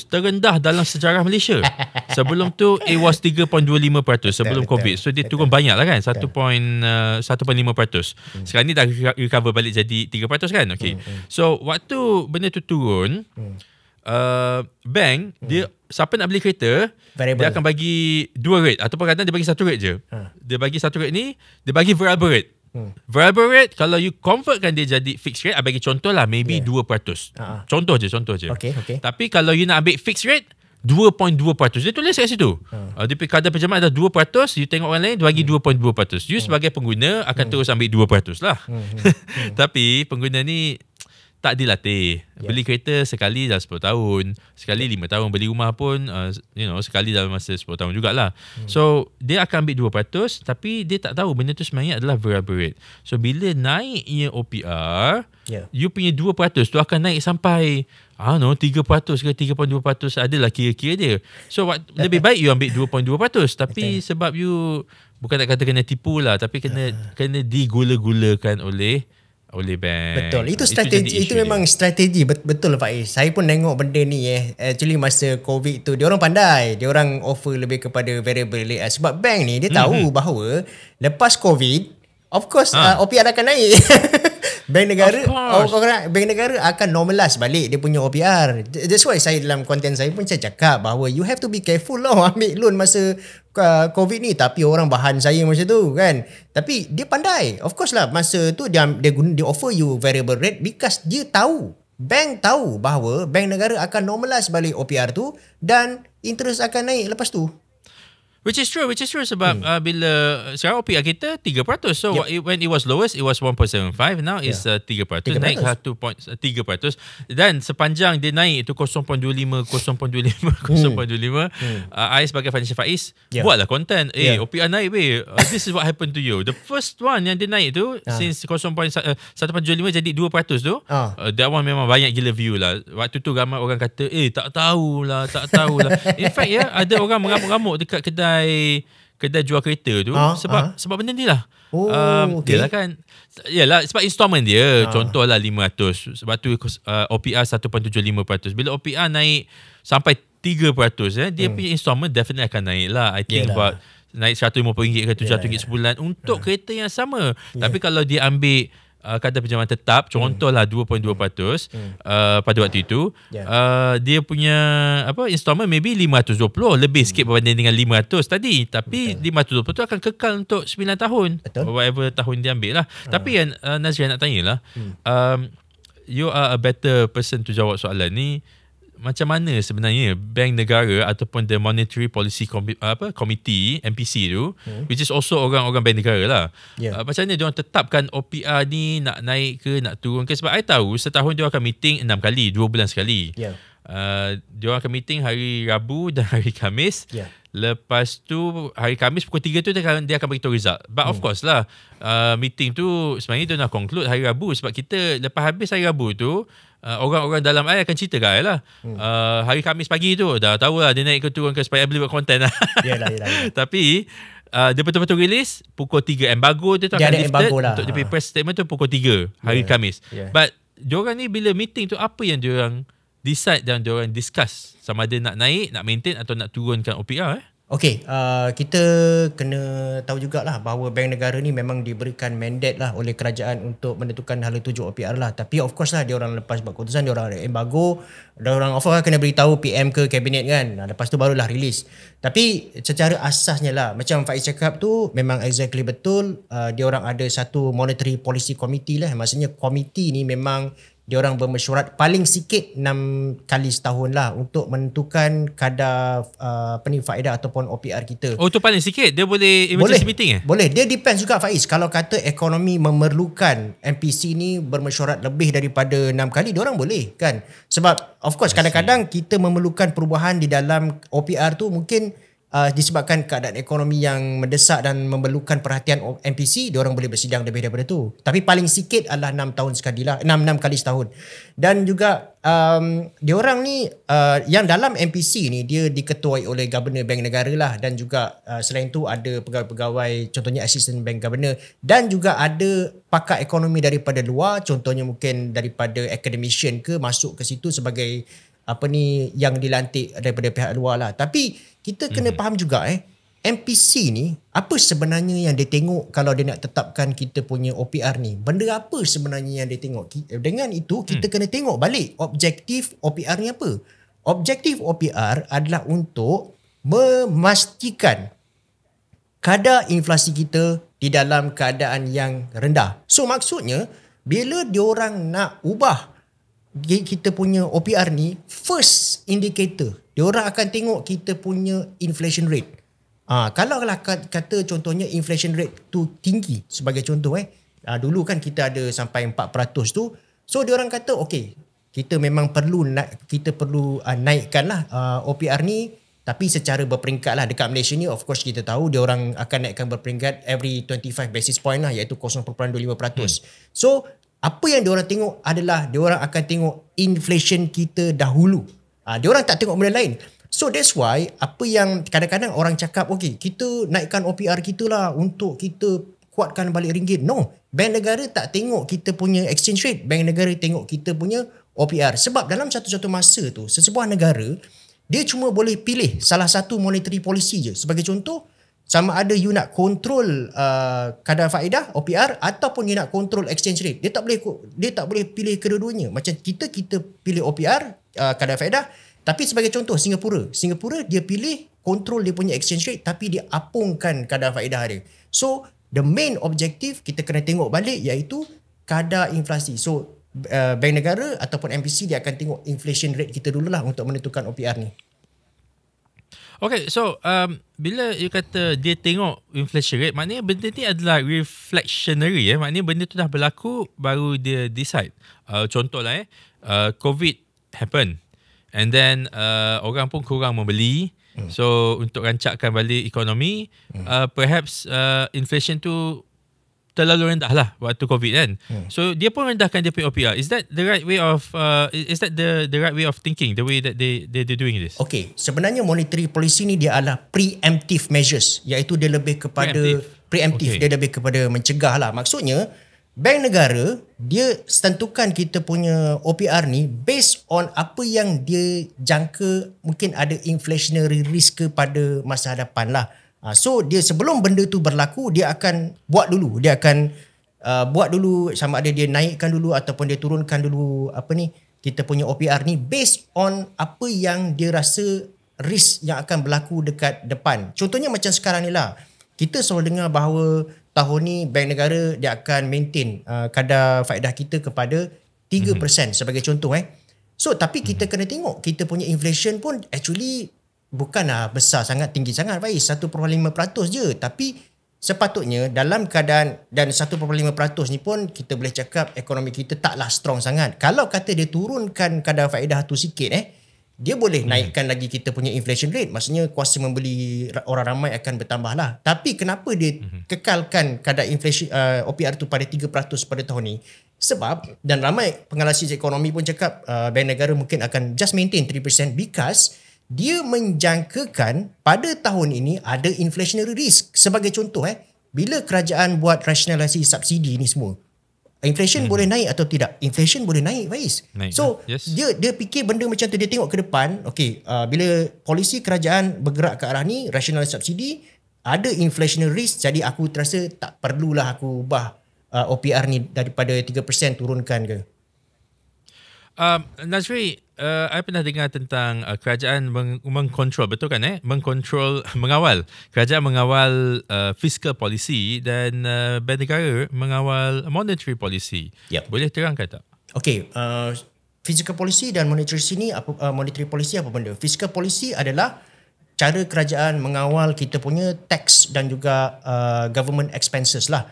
terendah dalam sejarah Malaysia. Sebelum tu, it was 3.25% sebelum betul, betul, COVID. So, dia turun banyak lah kan, 1.5%. Uh, hmm. Sekarang ni dah recover balik jadi 3% kan. Okay. Hmm, hmm. So, waktu benda tu turun, hmm. uh, bank, hmm. dia siapa nak beli kereta, variable. dia akan bagi dua rate. Ataupun kadang dia bagi satu rate je. Huh. Ha. Dia bagi satu rate ni, dia bagi variable rate. Hmm. Variable rate kalau you convertkan dia jadi fixed rate, I contoh lah, maybe yeah. 2%. Uh-huh. Ah. Contoh je, contoh je. Okay, okay. Tapi kalau you nak ambil fixed rate, 2.2 peratus. Dia tulis kat situ. Uh. Dia kadar pinjaman ada 2 peratus, you tengok orang lain, bagi hmm. 2.2 peratus. You hmm. sebagai pengguna akan hmm. terus ambil 2 peratus lah. Hmm. Hmm. hmm. Tapi pengguna ni tak dilatih. Yeah. Beli kereta sekali dalam 10 tahun, sekali yeah. 5 tahun beli rumah pun uh, you know sekali dalam masa 10 tahun jugalah. Hmm. So dia akan ambil 2% tapi dia tak tahu benda tu sebenarnya adalah variable rate. So bila naik ia OPR, yeah. you punya 2% tu akan naik sampai ah no know, 3% ke 3.2% adalah kira-kira dia. So what, lebih baik you ambil 2.2% tapi sebab you bukan nak kata kena tipu lah tapi kena uh. kena digula-gulakan oleh oleh bank. Betul. Itu strategi itu, itu memang dia. strategi betul Faiz. Saya pun tengok benda ni eh actually masa COVID tu dia orang pandai. Dia orang offer lebih kepada variable rate eh, sebab bank ni dia tahu mm-hmm. bahawa lepas COVID of course ha. uh, OPR akan naik. bank negara oh, orang bank negara akan normalize balik dia punya OPR that's why saya dalam konten saya pun saya cakap bahawa you have to be careful lah ambil loan masa uh, covid ni tapi orang bahan saya macam tu kan tapi dia pandai of course lah masa tu dia dia, guna, dia offer you variable rate because dia tahu bank tahu bahawa bank negara akan normalize balik OPR tu dan interest akan naik lepas tu Which is true, which is true sebab hmm. uh, bila sekarang OPR kita 3%. So yep. when it was lowest it was 1.75, now it's yeah. uh, 3%. 300. Naik 1.3%. Uh, Dan sepanjang dia naik itu 0.25, 0.25, 0.25, hmm. 0.25 hmm. Uh, I sebagai financial faiz yeah. buatlah content. Eh yeah. OPR naik weh. Uh, this is what happened to you. The first one yang dia naik tu ah. uh. since 0.1.75 uh, jadi 2% tu. Uh. Uh, that one memang banyak gila view lah. Waktu tu ramai orang kata, "Eh tak tahulah, tak tahulah." In fact ya, yeah, ada orang mengamuk-ngamuk dekat kedai kedai kedai jual kereta tu ha? sebab ha? sebab benda ni lah. Oh, um, ah, okay. lah kan Yelah sebab installment dia ha. Contohlah 500 Sebab tu uh, OPR 1.75% Bila OPR naik Sampai 3% eh, hmm. Dia punya installment Definitely akan naik lah I think yelah. about Naik RM150 ke RM700 sebulan Untuk ha. kereta yang sama yeah. Tapi kalau dia ambil uh, kata pinjaman tetap hmm. contohlah hmm. 2.2% hmm. uh, pada waktu itu yeah. uh, dia punya apa installment maybe 520 lebih hmm. sikit berbanding dengan 500 tadi tapi Betul. 520 tu akan kekal untuk 9 tahun Betul. whatever tahun dia ambil lah uh. tapi yang uh, Nazrian nak tanyalah hmm. um, you are a better person to jawab soalan ni macam mana sebenarnya bank negara ataupun the monetary policy Com- uh, apa committee MPC tu hmm. which is also orang-orang bank negara lah yeah. uh, macam mana dia orang tetapkan OPR ni nak naik ke nak turun ke sebab saya tahu setahun dia akan meeting enam kali dua bulan sekali yeah. uh, dia orang akan meeting hari Rabu dan hari Kamis. yeah. Lepas tu hari Kamis pukul 3 tu dia akan, dia akan bagi result. But of hmm. course lah uh, meeting tu sebenarnya dia nak conclude hari Rabu sebab kita lepas habis hari Rabu tu Uh, orang-orang dalam saya akan cerita kat lah. Hmm. Uh, hari Kamis pagi tu dah tahu lah dia naik ke turun ke supaya saya boleh buat konten lah. Yelah, yelah, Tapi uh, dia betul-betul rilis pukul 3 embargo dia tu dia akan lifted lah. untuk dia press statement tu pukul 3 hari Kamis. Yeah. But diorang ni bila meeting tu apa yang diorang decide dan diorang discuss sama ada nak naik, nak maintain atau nak turunkan OPR eh? Okey, uh, kita kena tahu juga lah bahawa bank negara ni memang diberikan mandate lah oleh kerajaan untuk menentukan hala tuju OPR lah. Tapi of course lah dia orang lepas buat keputusan, dia orang ada embargo, dia orang of course lah kena beritahu PM ke kabinet kan. Nah, lepas tu barulah rilis. Tapi secara asasnya lah, macam Faiz cakap tu memang exactly betul uh, dia orang ada satu monetary policy committee lah. Maksudnya komiti ni memang dia orang bermesyuarat paling sikit 6 kali setahun lah untuk menentukan kadar uh, apa ni faedah ataupun OPR kita. Oh tu paling sikit. Dia boleh emergency boleh. meeting eh? Boleh. Dia depends juga Faiz. Kalau kata ekonomi memerlukan MPC ni bermesyuarat lebih daripada 6 kali, dia orang boleh kan? Sebab of course kadang-kadang kita memerlukan perubahan di dalam OPR tu mungkin uh, disebabkan keadaan ekonomi yang mendesak dan memerlukan perhatian MPC dia orang boleh bersidang lebih daripada itu tapi paling sikit adalah 6 tahun sekali lah 6-6 kali setahun dan juga um, orang ni uh, yang dalam MPC ni dia diketuai oleh Governor Bank Negara lah dan juga uh, selain tu ada pegawai-pegawai contohnya Assistant Bank Governor dan juga ada pakar ekonomi daripada luar contohnya mungkin daripada academician ke masuk ke situ sebagai apa ni yang dilantik daripada pihak luar lah. Tapi kita kena hmm. faham juga eh MPC ni apa sebenarnya yang dia tengok kalau dia nak tetapkan kita punya OPR ni? Benda apa sebenarnya yang dia tengok? Dengan itu kita hmm. kena tengok balik objektif OPR ni apa? Objektif OPR adalah untuk memastikan kadar inflasi kita di dalam keadaan yang rendah. So maksudnya bila diorang nak ubah kita punya OPR ni first indicator. Dia orang akan tengok kita punya inflation rate. Ah ha, kalau lah kata contohnya inflation rate tu tinggi sebagai contoh eh. Ha, dulu kan kita ada sampai 4% tu. So dia orang kata okey, kita memang perlu naik kita perlu uh, lah uh, ah, OPR ni tapi secara berperingkat lah dekat Malaysia ni of course kita tahu dia orang akan naikkan berperingkat every 25 basis point lah iaitu 0.25%. Hmm. So apa yang diorang tengok adalah diorang akan tengok inflation kita dahulu. Ah, diorang tak tengok benda lain. So that's why apa yang kadang-kadang orang cakap, okay, kita naikkan OPR kita lah untuk kita kuatkan balik ringgit. No, bank negara tak tengok kita punya exchange rate. Bank negara tengok kita punya OPR. Sebab dalam satu-satu masa tu, sesebuah negara, dia cuma boleh pilih salah satu monetary policy je. Sebagai contoh, sama ada you nak control uh, kadar faedah OPR ataupun you nak control exchange rate dia tak boleh dia tak boleh pilih kedua-duanya macam kita kita pilih OPR uh, kadar faedah tapi sebagai contoh Singapura Singapura dia pilih control dia punya exchange rate tapi dia apungkan kadar faedah dia so the main objective kita kena tengok balik iaitu kadar inflasi so uh, bank negara ataupun MPC dia akan tengok inflation rate kita dululah untuk menentukan OPR ni Okay, so um, bila you kata dia tengok inflation rate, maknanya benda ni adalah reflectionary. Eh? Maknanya benda tu dah berlaku, baru dia decide. Uh, lah, eh, uh, COVID happen. And then uh, orang pun kurang membeli. Hmm. So untuk rancakkan balik ekonomi, hmm. uh, perhaps uh, inflation tu terlalu rendah lah waktu COVID kan. Hmm. So dia pun rendahkan dia punya OPR. Is that the right way of uh, is that the the right way of thinking the way that they they they doing this? Okay, sebenarnya monetary policy ni dia adalah preemptive measures iaitu dia lebih kepada preemptive, pre Okay. dia lebih kepada mencegah lah. Maksudnya bank negara dia tentukan kita punya OPR ni based on apa yang dia jangka mungkin ada inflationary risk kepada masa hadapan lah. Uh, so dia sebelum benda tu berlaku dia akan buat dulu. Dia akan uh, buat dulu sama ada dia naikkan dulu ataupun dia turunkan dulu apa ni kita punya OPR ni based on apa yang dia rasa risk yang akan berlaku dekat depan. Contohnya macam sekarang ni lah. Kita selalu dengar bahawa tahun ni bank negara dia akan maintain uh, kadar faedah kita kepada 3% mm-hmm. sebagai contoh eh. So tapi kita mm-hmm. kena tengok kita punya inflation pun actually bukanlah besar sangat tinggi sangat Faiz 1.5% je tapi sepatutnya dalam keadaan dan 1.5% ni pun kita boleh cakap ekonomi kita taklah strong sangat kalau kata dia turunkan kadar faedah tu sikit eh dia boleh hmm. naikkan lagi kita punya inflation rate maksudnya kuasa membeli orang ramai akan bertambah lah tapi kenapa dia hmm. kekalkan kadar inflation uh, ah, OPR tu pada 3% pada tahun ni sebab dan ramai pengalasis ekonomi pun cakap uh, bank negara mungkin akan just maintain 3% because dia menjangkakan pada tahun ini ada inflationary risk. Sebagai contoh eh, bila kerajaan buat rasionalisasi subsidi ini semua, inflation hmm. boleh naik atau tidak? Inflation boleh naik, Faiz. Naik, so, ya. yes. dia dia fikir benda macam tu, dia tengok ke depan, okay, uh, bila polisi kerajaan bergerak ke arah ni, rasionalisasi subsidi, ada inflationary risk, jadi aku terasa tak perlulah aku ubah uh, OPR ni daripada 3% turunkan ke. Um, Najri, uh, I pernah dengar tentang uh, kerajaan meng- betul kan eh? Mengkontrol, mengawal. Kerajaan mengawal uh, fiscal policy dan uh, bank negara mengawal monetary policy. Yep. Boleh terangkan tak? Okay, uh, fiscal policy dan monetary, ni apa, uh, monetary policy apa benda? Fiscal policy adalah cara kerajaan mengawal kita punya tax dan juga uh, government expenses lah.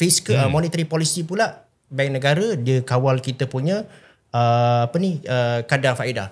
Fiscal, uh, hmm. uh, monetary policy pula, bank negara dia kawal kita punya uh, apa ni uh, kadar faedah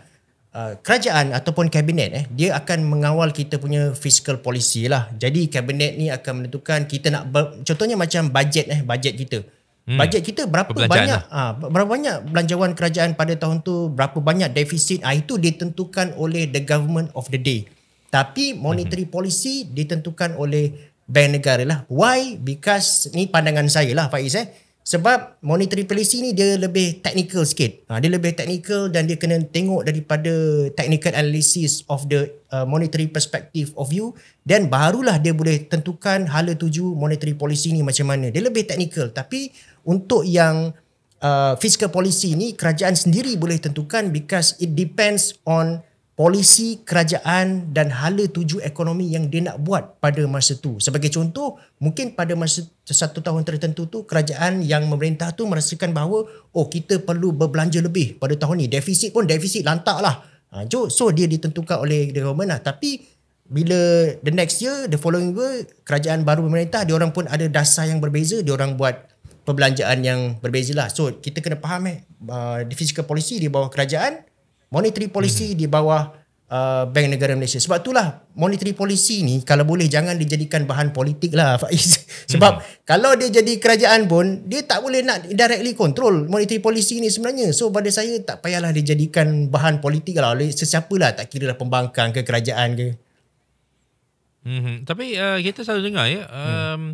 Uh, kerajaan ataupun kabinet eh dia akan mengawal kita punya fiscal policy lah jadi kabinet ni akan menentukan kita nak contohnya macam bajet eh bajet kita hmm. bajet kita berapa banyak lah. uh, berapa banyak belanjawan kerajaan pada tahun tu berapa banyak defisit uh, itu ditentukan oleh the government of the day tapi monetary hmm. policy ditentukan oleh bank negara lah why because ni pandangan saya lah Faiz eh sebab monetary policy ni dia lebih technical sikit. Ha, dia lebih technical dan dia kena tengok daripada technical analysis of the uh, monetary perspective of you dan barulah dia boleh tentukan hala tuju monetary policy ni macam mana. Dia lebih technical tapi untuk yang uh, fiscal policy ni kerajaan sendiri boleh tentukan because it depends on polisi kerajaan dan hala tuju ekonomi yang dia nak buat pada masa tu. Sebagai contoh, mungkin pada masa satu tahun tertentu tu kerajaan yang memerintah tu merasakan bahawa oh kita perlu berbelanja lebih pada tahun ni. Defisit pun defisit lantak lah. so, ha, so dia ditentukan oleh the government lah. Tapi bila the next year, the following year, kerajaan baru memerintah, dia orang pun ada dasar yang berbeza, dia orang buat perbelanjaan yang berbeza lah. So kita kena faham eh, uh, the fiscal policy di bawah kerajaan, Monetary policy hmm. di bawah uh, Bank Negara Malaysia. Sebab itulah monetary policy ni kalau boleh jangan dijadikan bahan politik lah Faiz. Sebab hmm. kalau dia jadi kerajaan pun dia tak boleh nak directly control monetary policy ni sebenarnya. So pada saya tak payahlah dijadikan bahan politik lah oleh sesiapa lah tak kira lah pembangkang ke kerajaan ke. Hmm. Tapi uh, kita selalu dengar ya. Um, hmm.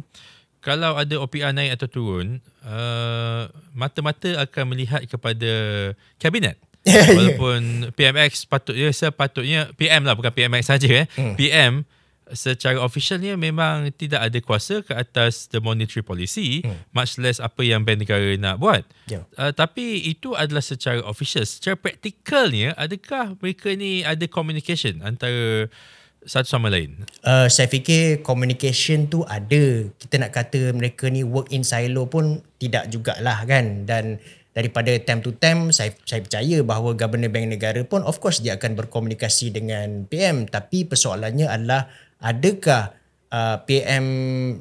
Kalau ada OPR naik atau turun, uh, mata-mata akan melihat kepada kabinet. Ya, ya. walaupun PMX patutnya sepatutnya PM lah bukan PMX saja eh mm. PM secara officialnya memang tidak ada kuasa ke atas the monetary policy mm. much less apa yang bank negara nak buat yeah. uh, tapi itu adalah secara official secara praktikalnya adakah mereka ni ada communication antara satu sama lain uh, saya fikir communication tu ada kita nak kata mereka ni work in silo pun tidak jugalah kan dan daripada time to time saya saya percaya bahawa governor bank negara pun of course dia akan berkomunikasi dengan PM tapi persoalannya adalah adakah uh, PM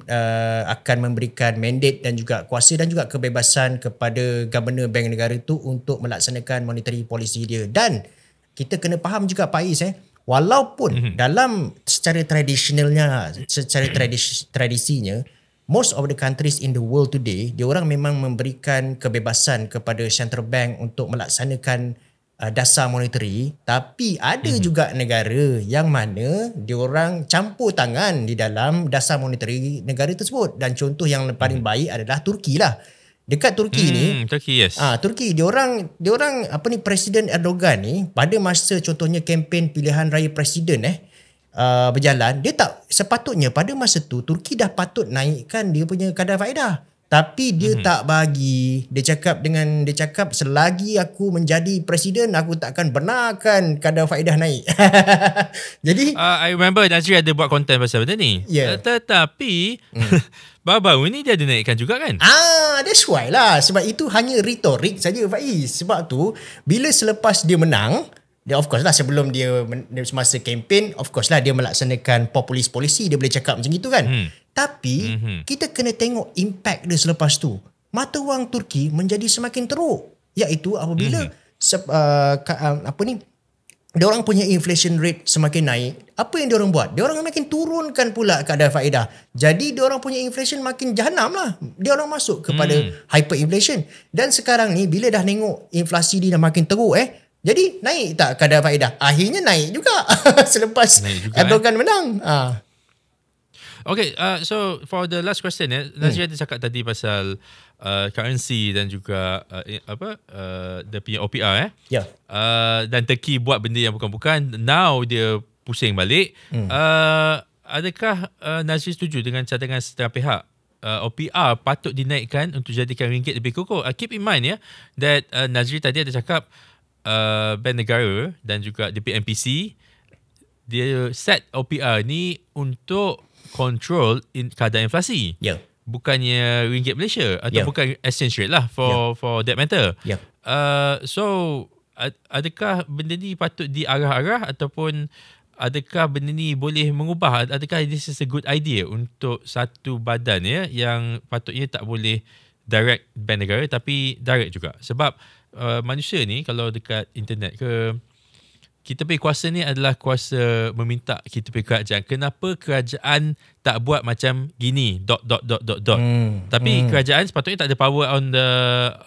uh, akan memberikan mandate dan juga kuasa dan juga kebebasan kepada governor bank negara itu untuk melaksanakan monetary policy dia dan kita kena faham juga Pak eh walaupun mm-hmm. dalam secara tradisionalnya secara tradis- tradisinya most of the countries in the world today dia orang memang memberikan kebebasan kepada central bank untuk melaksanakan uh, dasar monetary tapi ada hmm. juga negara yang mana dia orang campur tangan di dalam dasar monetary negara tersebut dan contoh yang paling hmm. baik adalah Turki lah dekat Turki hmm, ni Turki yes ah Turki dia orang dia orang apa ni presiden Erdogan ni pada masa contohnya kempen pilihan raya presiden eh uh, berjalan dia tak sepatutnya pada masa tu Turki dah patut naikkan dia punya kadar faedah tapi dia mm-hmm. tak bagi dia cakap dengan dia cakap selagi aku menjadi presiden aku tak akan benarkan kadar faedah naik jadi uh, i remember Nazri ada buat konten pasal benda ni yeah. Ya. tetapi mm. baru-baru ni dia ada naikkan juga kan ah that's why lah sebab itu hanya retorik saja faiz sebab tu bila selepas dia menang dia of course lah sebelum dia semasa kempen of course lah dia melaksanakan populis polisi. dia boleh cakap macam itu kan hmm. tapi hmm kita kena tengok impact dia selepas tu mata wang Turki menjadi semakin teruk iaitu apabila hmm sep, uh, um, apa ni dia orang punya inflation rate semakin naik apa yang dia orang buat dia orang makin turunkan pula kadar faedah jadi dia orang punya inflation makin jahanam lah dia orang masuk kepada mm. hyperinflation dan sekarang ni bila dah nengok inflasi dia dah makin teruk eh jadi naik tak kadar faedah? Akhirnya naik juga selepas Erdogan eh. menang. Ha. Okay, uh, so for the last question, eh, Nazir hmm. ada cakap tadi pasal uh, currency dan juga uh, eh, apa uh, dia punya OPR. Eh? Ya. Yeah. Uh, dan Turkey buat benda yang bukan-bukan. Now dia pusing balik. Hmm. Uh, adakah uh, Nazir setuju dengan cadangan setiap pihak Uh, OPR patut dinaikkan untuk jadikan ringgit lebih kukuh. Uh, keep in mind ya yeah, that uh, Nazri tadi ada cakap uh, band negara dan juga DPMPC dia set OPR ni untuk control in kadar inflasi. Ya. Yeah. Bukannya ringgit Malaysia atau yeah. bukan exchange rate lah for yeah. for that matter. Ya. Yeah. Uh, so adakah benda ni patut diarah-arah ataupun adakah benda ni boleh mengubah adakah ini is a good idea untuk satu badan ya yang patutnya tak boleh direct bank negara tapi direct juga sebab uh, manusia ni kalau dekat internet ke kita punya kuasa ni adalah kuasa meminta kita punya kerajaan. Kenapa kerajaan tak buat macam gini? Dot, dot, dot, dot, dot. Hmm, Tapi hmm. kerajaan sepatutnya tak ada power on the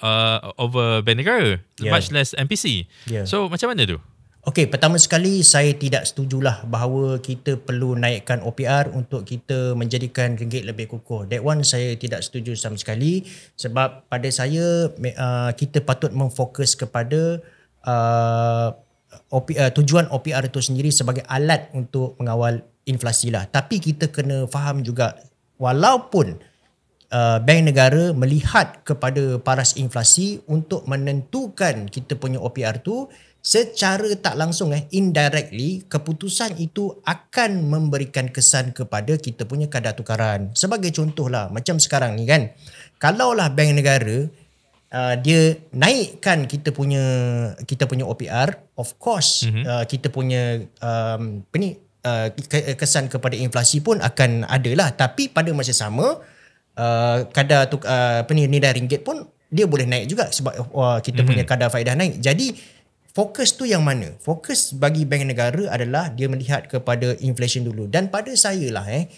uh, over bandar Yeah. Much less MPC. Yeah. So macam mana tu? Okey, pertama sekali saya tidak setujulah bahawa kita perlu naikkan OPR untuk kita menjadikan ringgit lebih kukuh. That one saya tidak setuju sama sekali sebab pada saya uh, kita patut memfokus kepada uh, uh, tujuan OPR itu sendiri sebagai alat untuk mengawal inflasi lah. Tapi kita kena faham juga walaupun bank negara melihat kepada paras inflasi untuk menentukan kita punya OPR tu secara tak langsung eh indirectly keputusan itu akan memberikan kesan kepada kita punya kadar tukaran sebagai contohlah macam sekarang ni kan kalaulah bank negara uh, dia naikkan kita punya kita punya OPR of course mm-hmm. uh, kita punya um, apa ni uh, kesan kepada inflasi pun akan ada lah tapi pada masa sama uh, kadar tuk, uh, apa ni nilai ringgit pun dia boleh naik juga sebab uh, kita mm-hmm. punya mhm. kadar faedah naik jadi fokus tu yang mana? Fokus bagi bank negara adalah dia melihat kepada inflation dulu. Dan pada saya lah eh,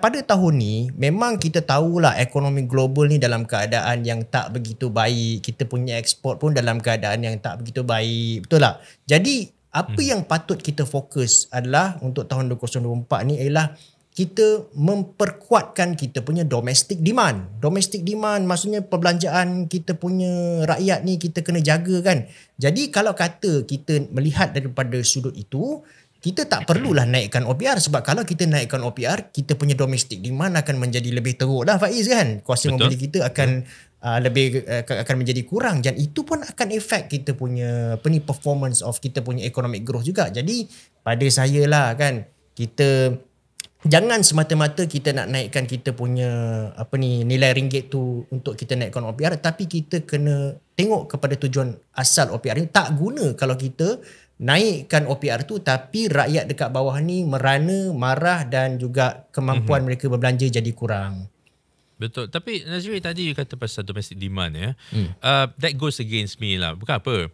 pada tahun ni memang kita tahulah ekonomi global ni dalam keadaan yang tak begitu baik. Kita punya ekspor pun dalam keadaan yang tak begitu baik. Betul tak? Jadi apa hmm. yang patut kita fokus adalah untuk tahun 2024 ni ialah kita memperkuatkan kita punya domestic demand. Domestic demand maksudnya perbelanjaan kita punya rakyat ni kita kena jaga kan. Jadi kalau kata kita melihat daripada sudut itu, kita tak perlulah naikkan OPR sebab kalau kita naikkan OPR, kita punya domestic demand akan menjadi lebih teruk dah Faiz kan. Kuasa Betul. membeli kita akan Uh, lebih uh, akan menjadi kurang dan itu pun akan efek kita punya apa performance of kita punya economic growth juga. Jadi pada saya lah kan kita jangan semata-mata kita nak naikkan kita punya apa ni nilai ringgit tu untuk kita naikkan OPR tapi kita kena tengok kepada tujuan asal OPR ni tak guna kalau kita naikkan OPR tu tapi rakyat dekat bawah ni merana marah dan juga kemampuan mm-hmm. mereka berbelanja jadi kurang Betul. Tapi Nazri tadi you kata pasal domestic demand ya. Yeah? Hmm. Uh, that goes against me lah. Bukan apa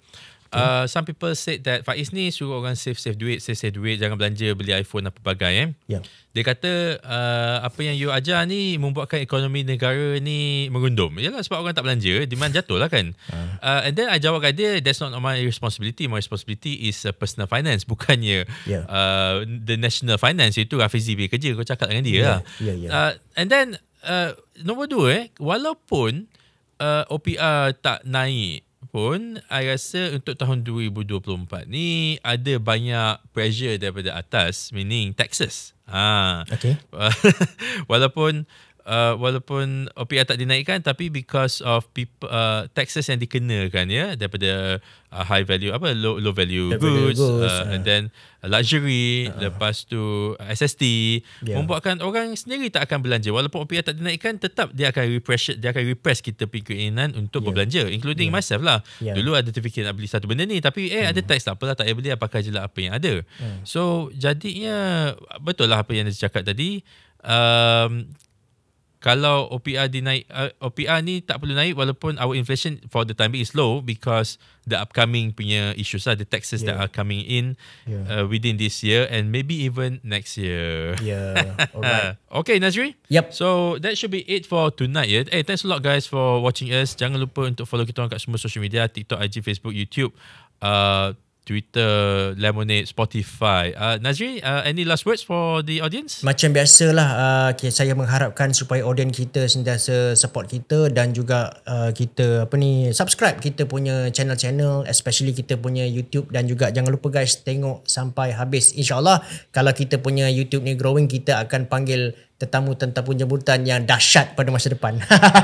uh, some people said that Faiz ni suruh orang save save duit, save save duit, jangan belanja beli iPhone apa bagai eh. Yeah. Dia kata uh, apa yang you ajar ni membuatkan ekonomi negara ni merundum. Yalah sebab orang tak belanja, demand jatuh lah kan. Uh. Uh, and then I jawab kat dia that's not my responsibility. My responsibility is uh, personal finance bukannya yeah. uh, the national finance itu Rafizi punya kerja kau cakap dengan dia yeah. lah. Yeah, yeah. Uh, and then uh, nombor dua eh, walaupun uh, OPR tak naik pun I rasa untuk tahun 2024 ni ada banyak pressure daripada atas meaning taxes. Ha. Okay. Walaupun uh, walaupun OPR tak dinaikkan tapi because of people, uh, taxes yang dikenakan ya daripada uh, high value apa low low value goods, goods uh, yeah. and then luxury uh-huh. lepas tu uh, SST yeah. membuatkan orang sendiri tak akan belanja walaupun OPR tak dinaikkan tetap dia akan repress dia akan repress kita punya keinginan untuk yeah. berbelanja including yeah. myself lah yeah. dulu ada terfikir nak beli satu benda ni tapi eh hmm. ada tax tak apalah tak payah beli pakai je lah apa yang ada hmm. so jadinya betul lah apa yang dia cakap tadi Um, kalau OPR dinaik uh, OPR ni tak perlu naik walaupun our inflation for the time being is low because the upcoming punya issues lah the taxes yeah. that are coming in yeah. uh, within this year and maybe even next year. Yeah. Alright. okay, Nazri. Yep. So that should be it for tonight. Yeah. Hey, eh, thanks a lot guys for watching us. Jangan lupa untuk follow kita orang kat semua social media, TikTok, IG, Facebook, YouTube. Uh, Twitter, Lemonade, Spotify. Uh, Najri, uh, any last words for the audience? Macam biasalah, uh, saya mengharapkan supaya audience kita sentiasa support kita dan juga uh, kita apa ni subscribe kita punya channel-channel especially kita punya YouTube dan juga jangan lupa guys tengok sampai habis. InsyaAllah kalau kita punya YouTube ni growing, kita akan panggil tetamu-tetamu jemputan yang dahsyat pada masa depan.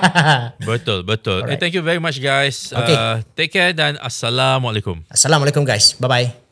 betul, betul. Hey, eh, thank you very much guys. Okay. Uh, take care dan assalamualaikum. Assalamualaikum guys. Bye bye.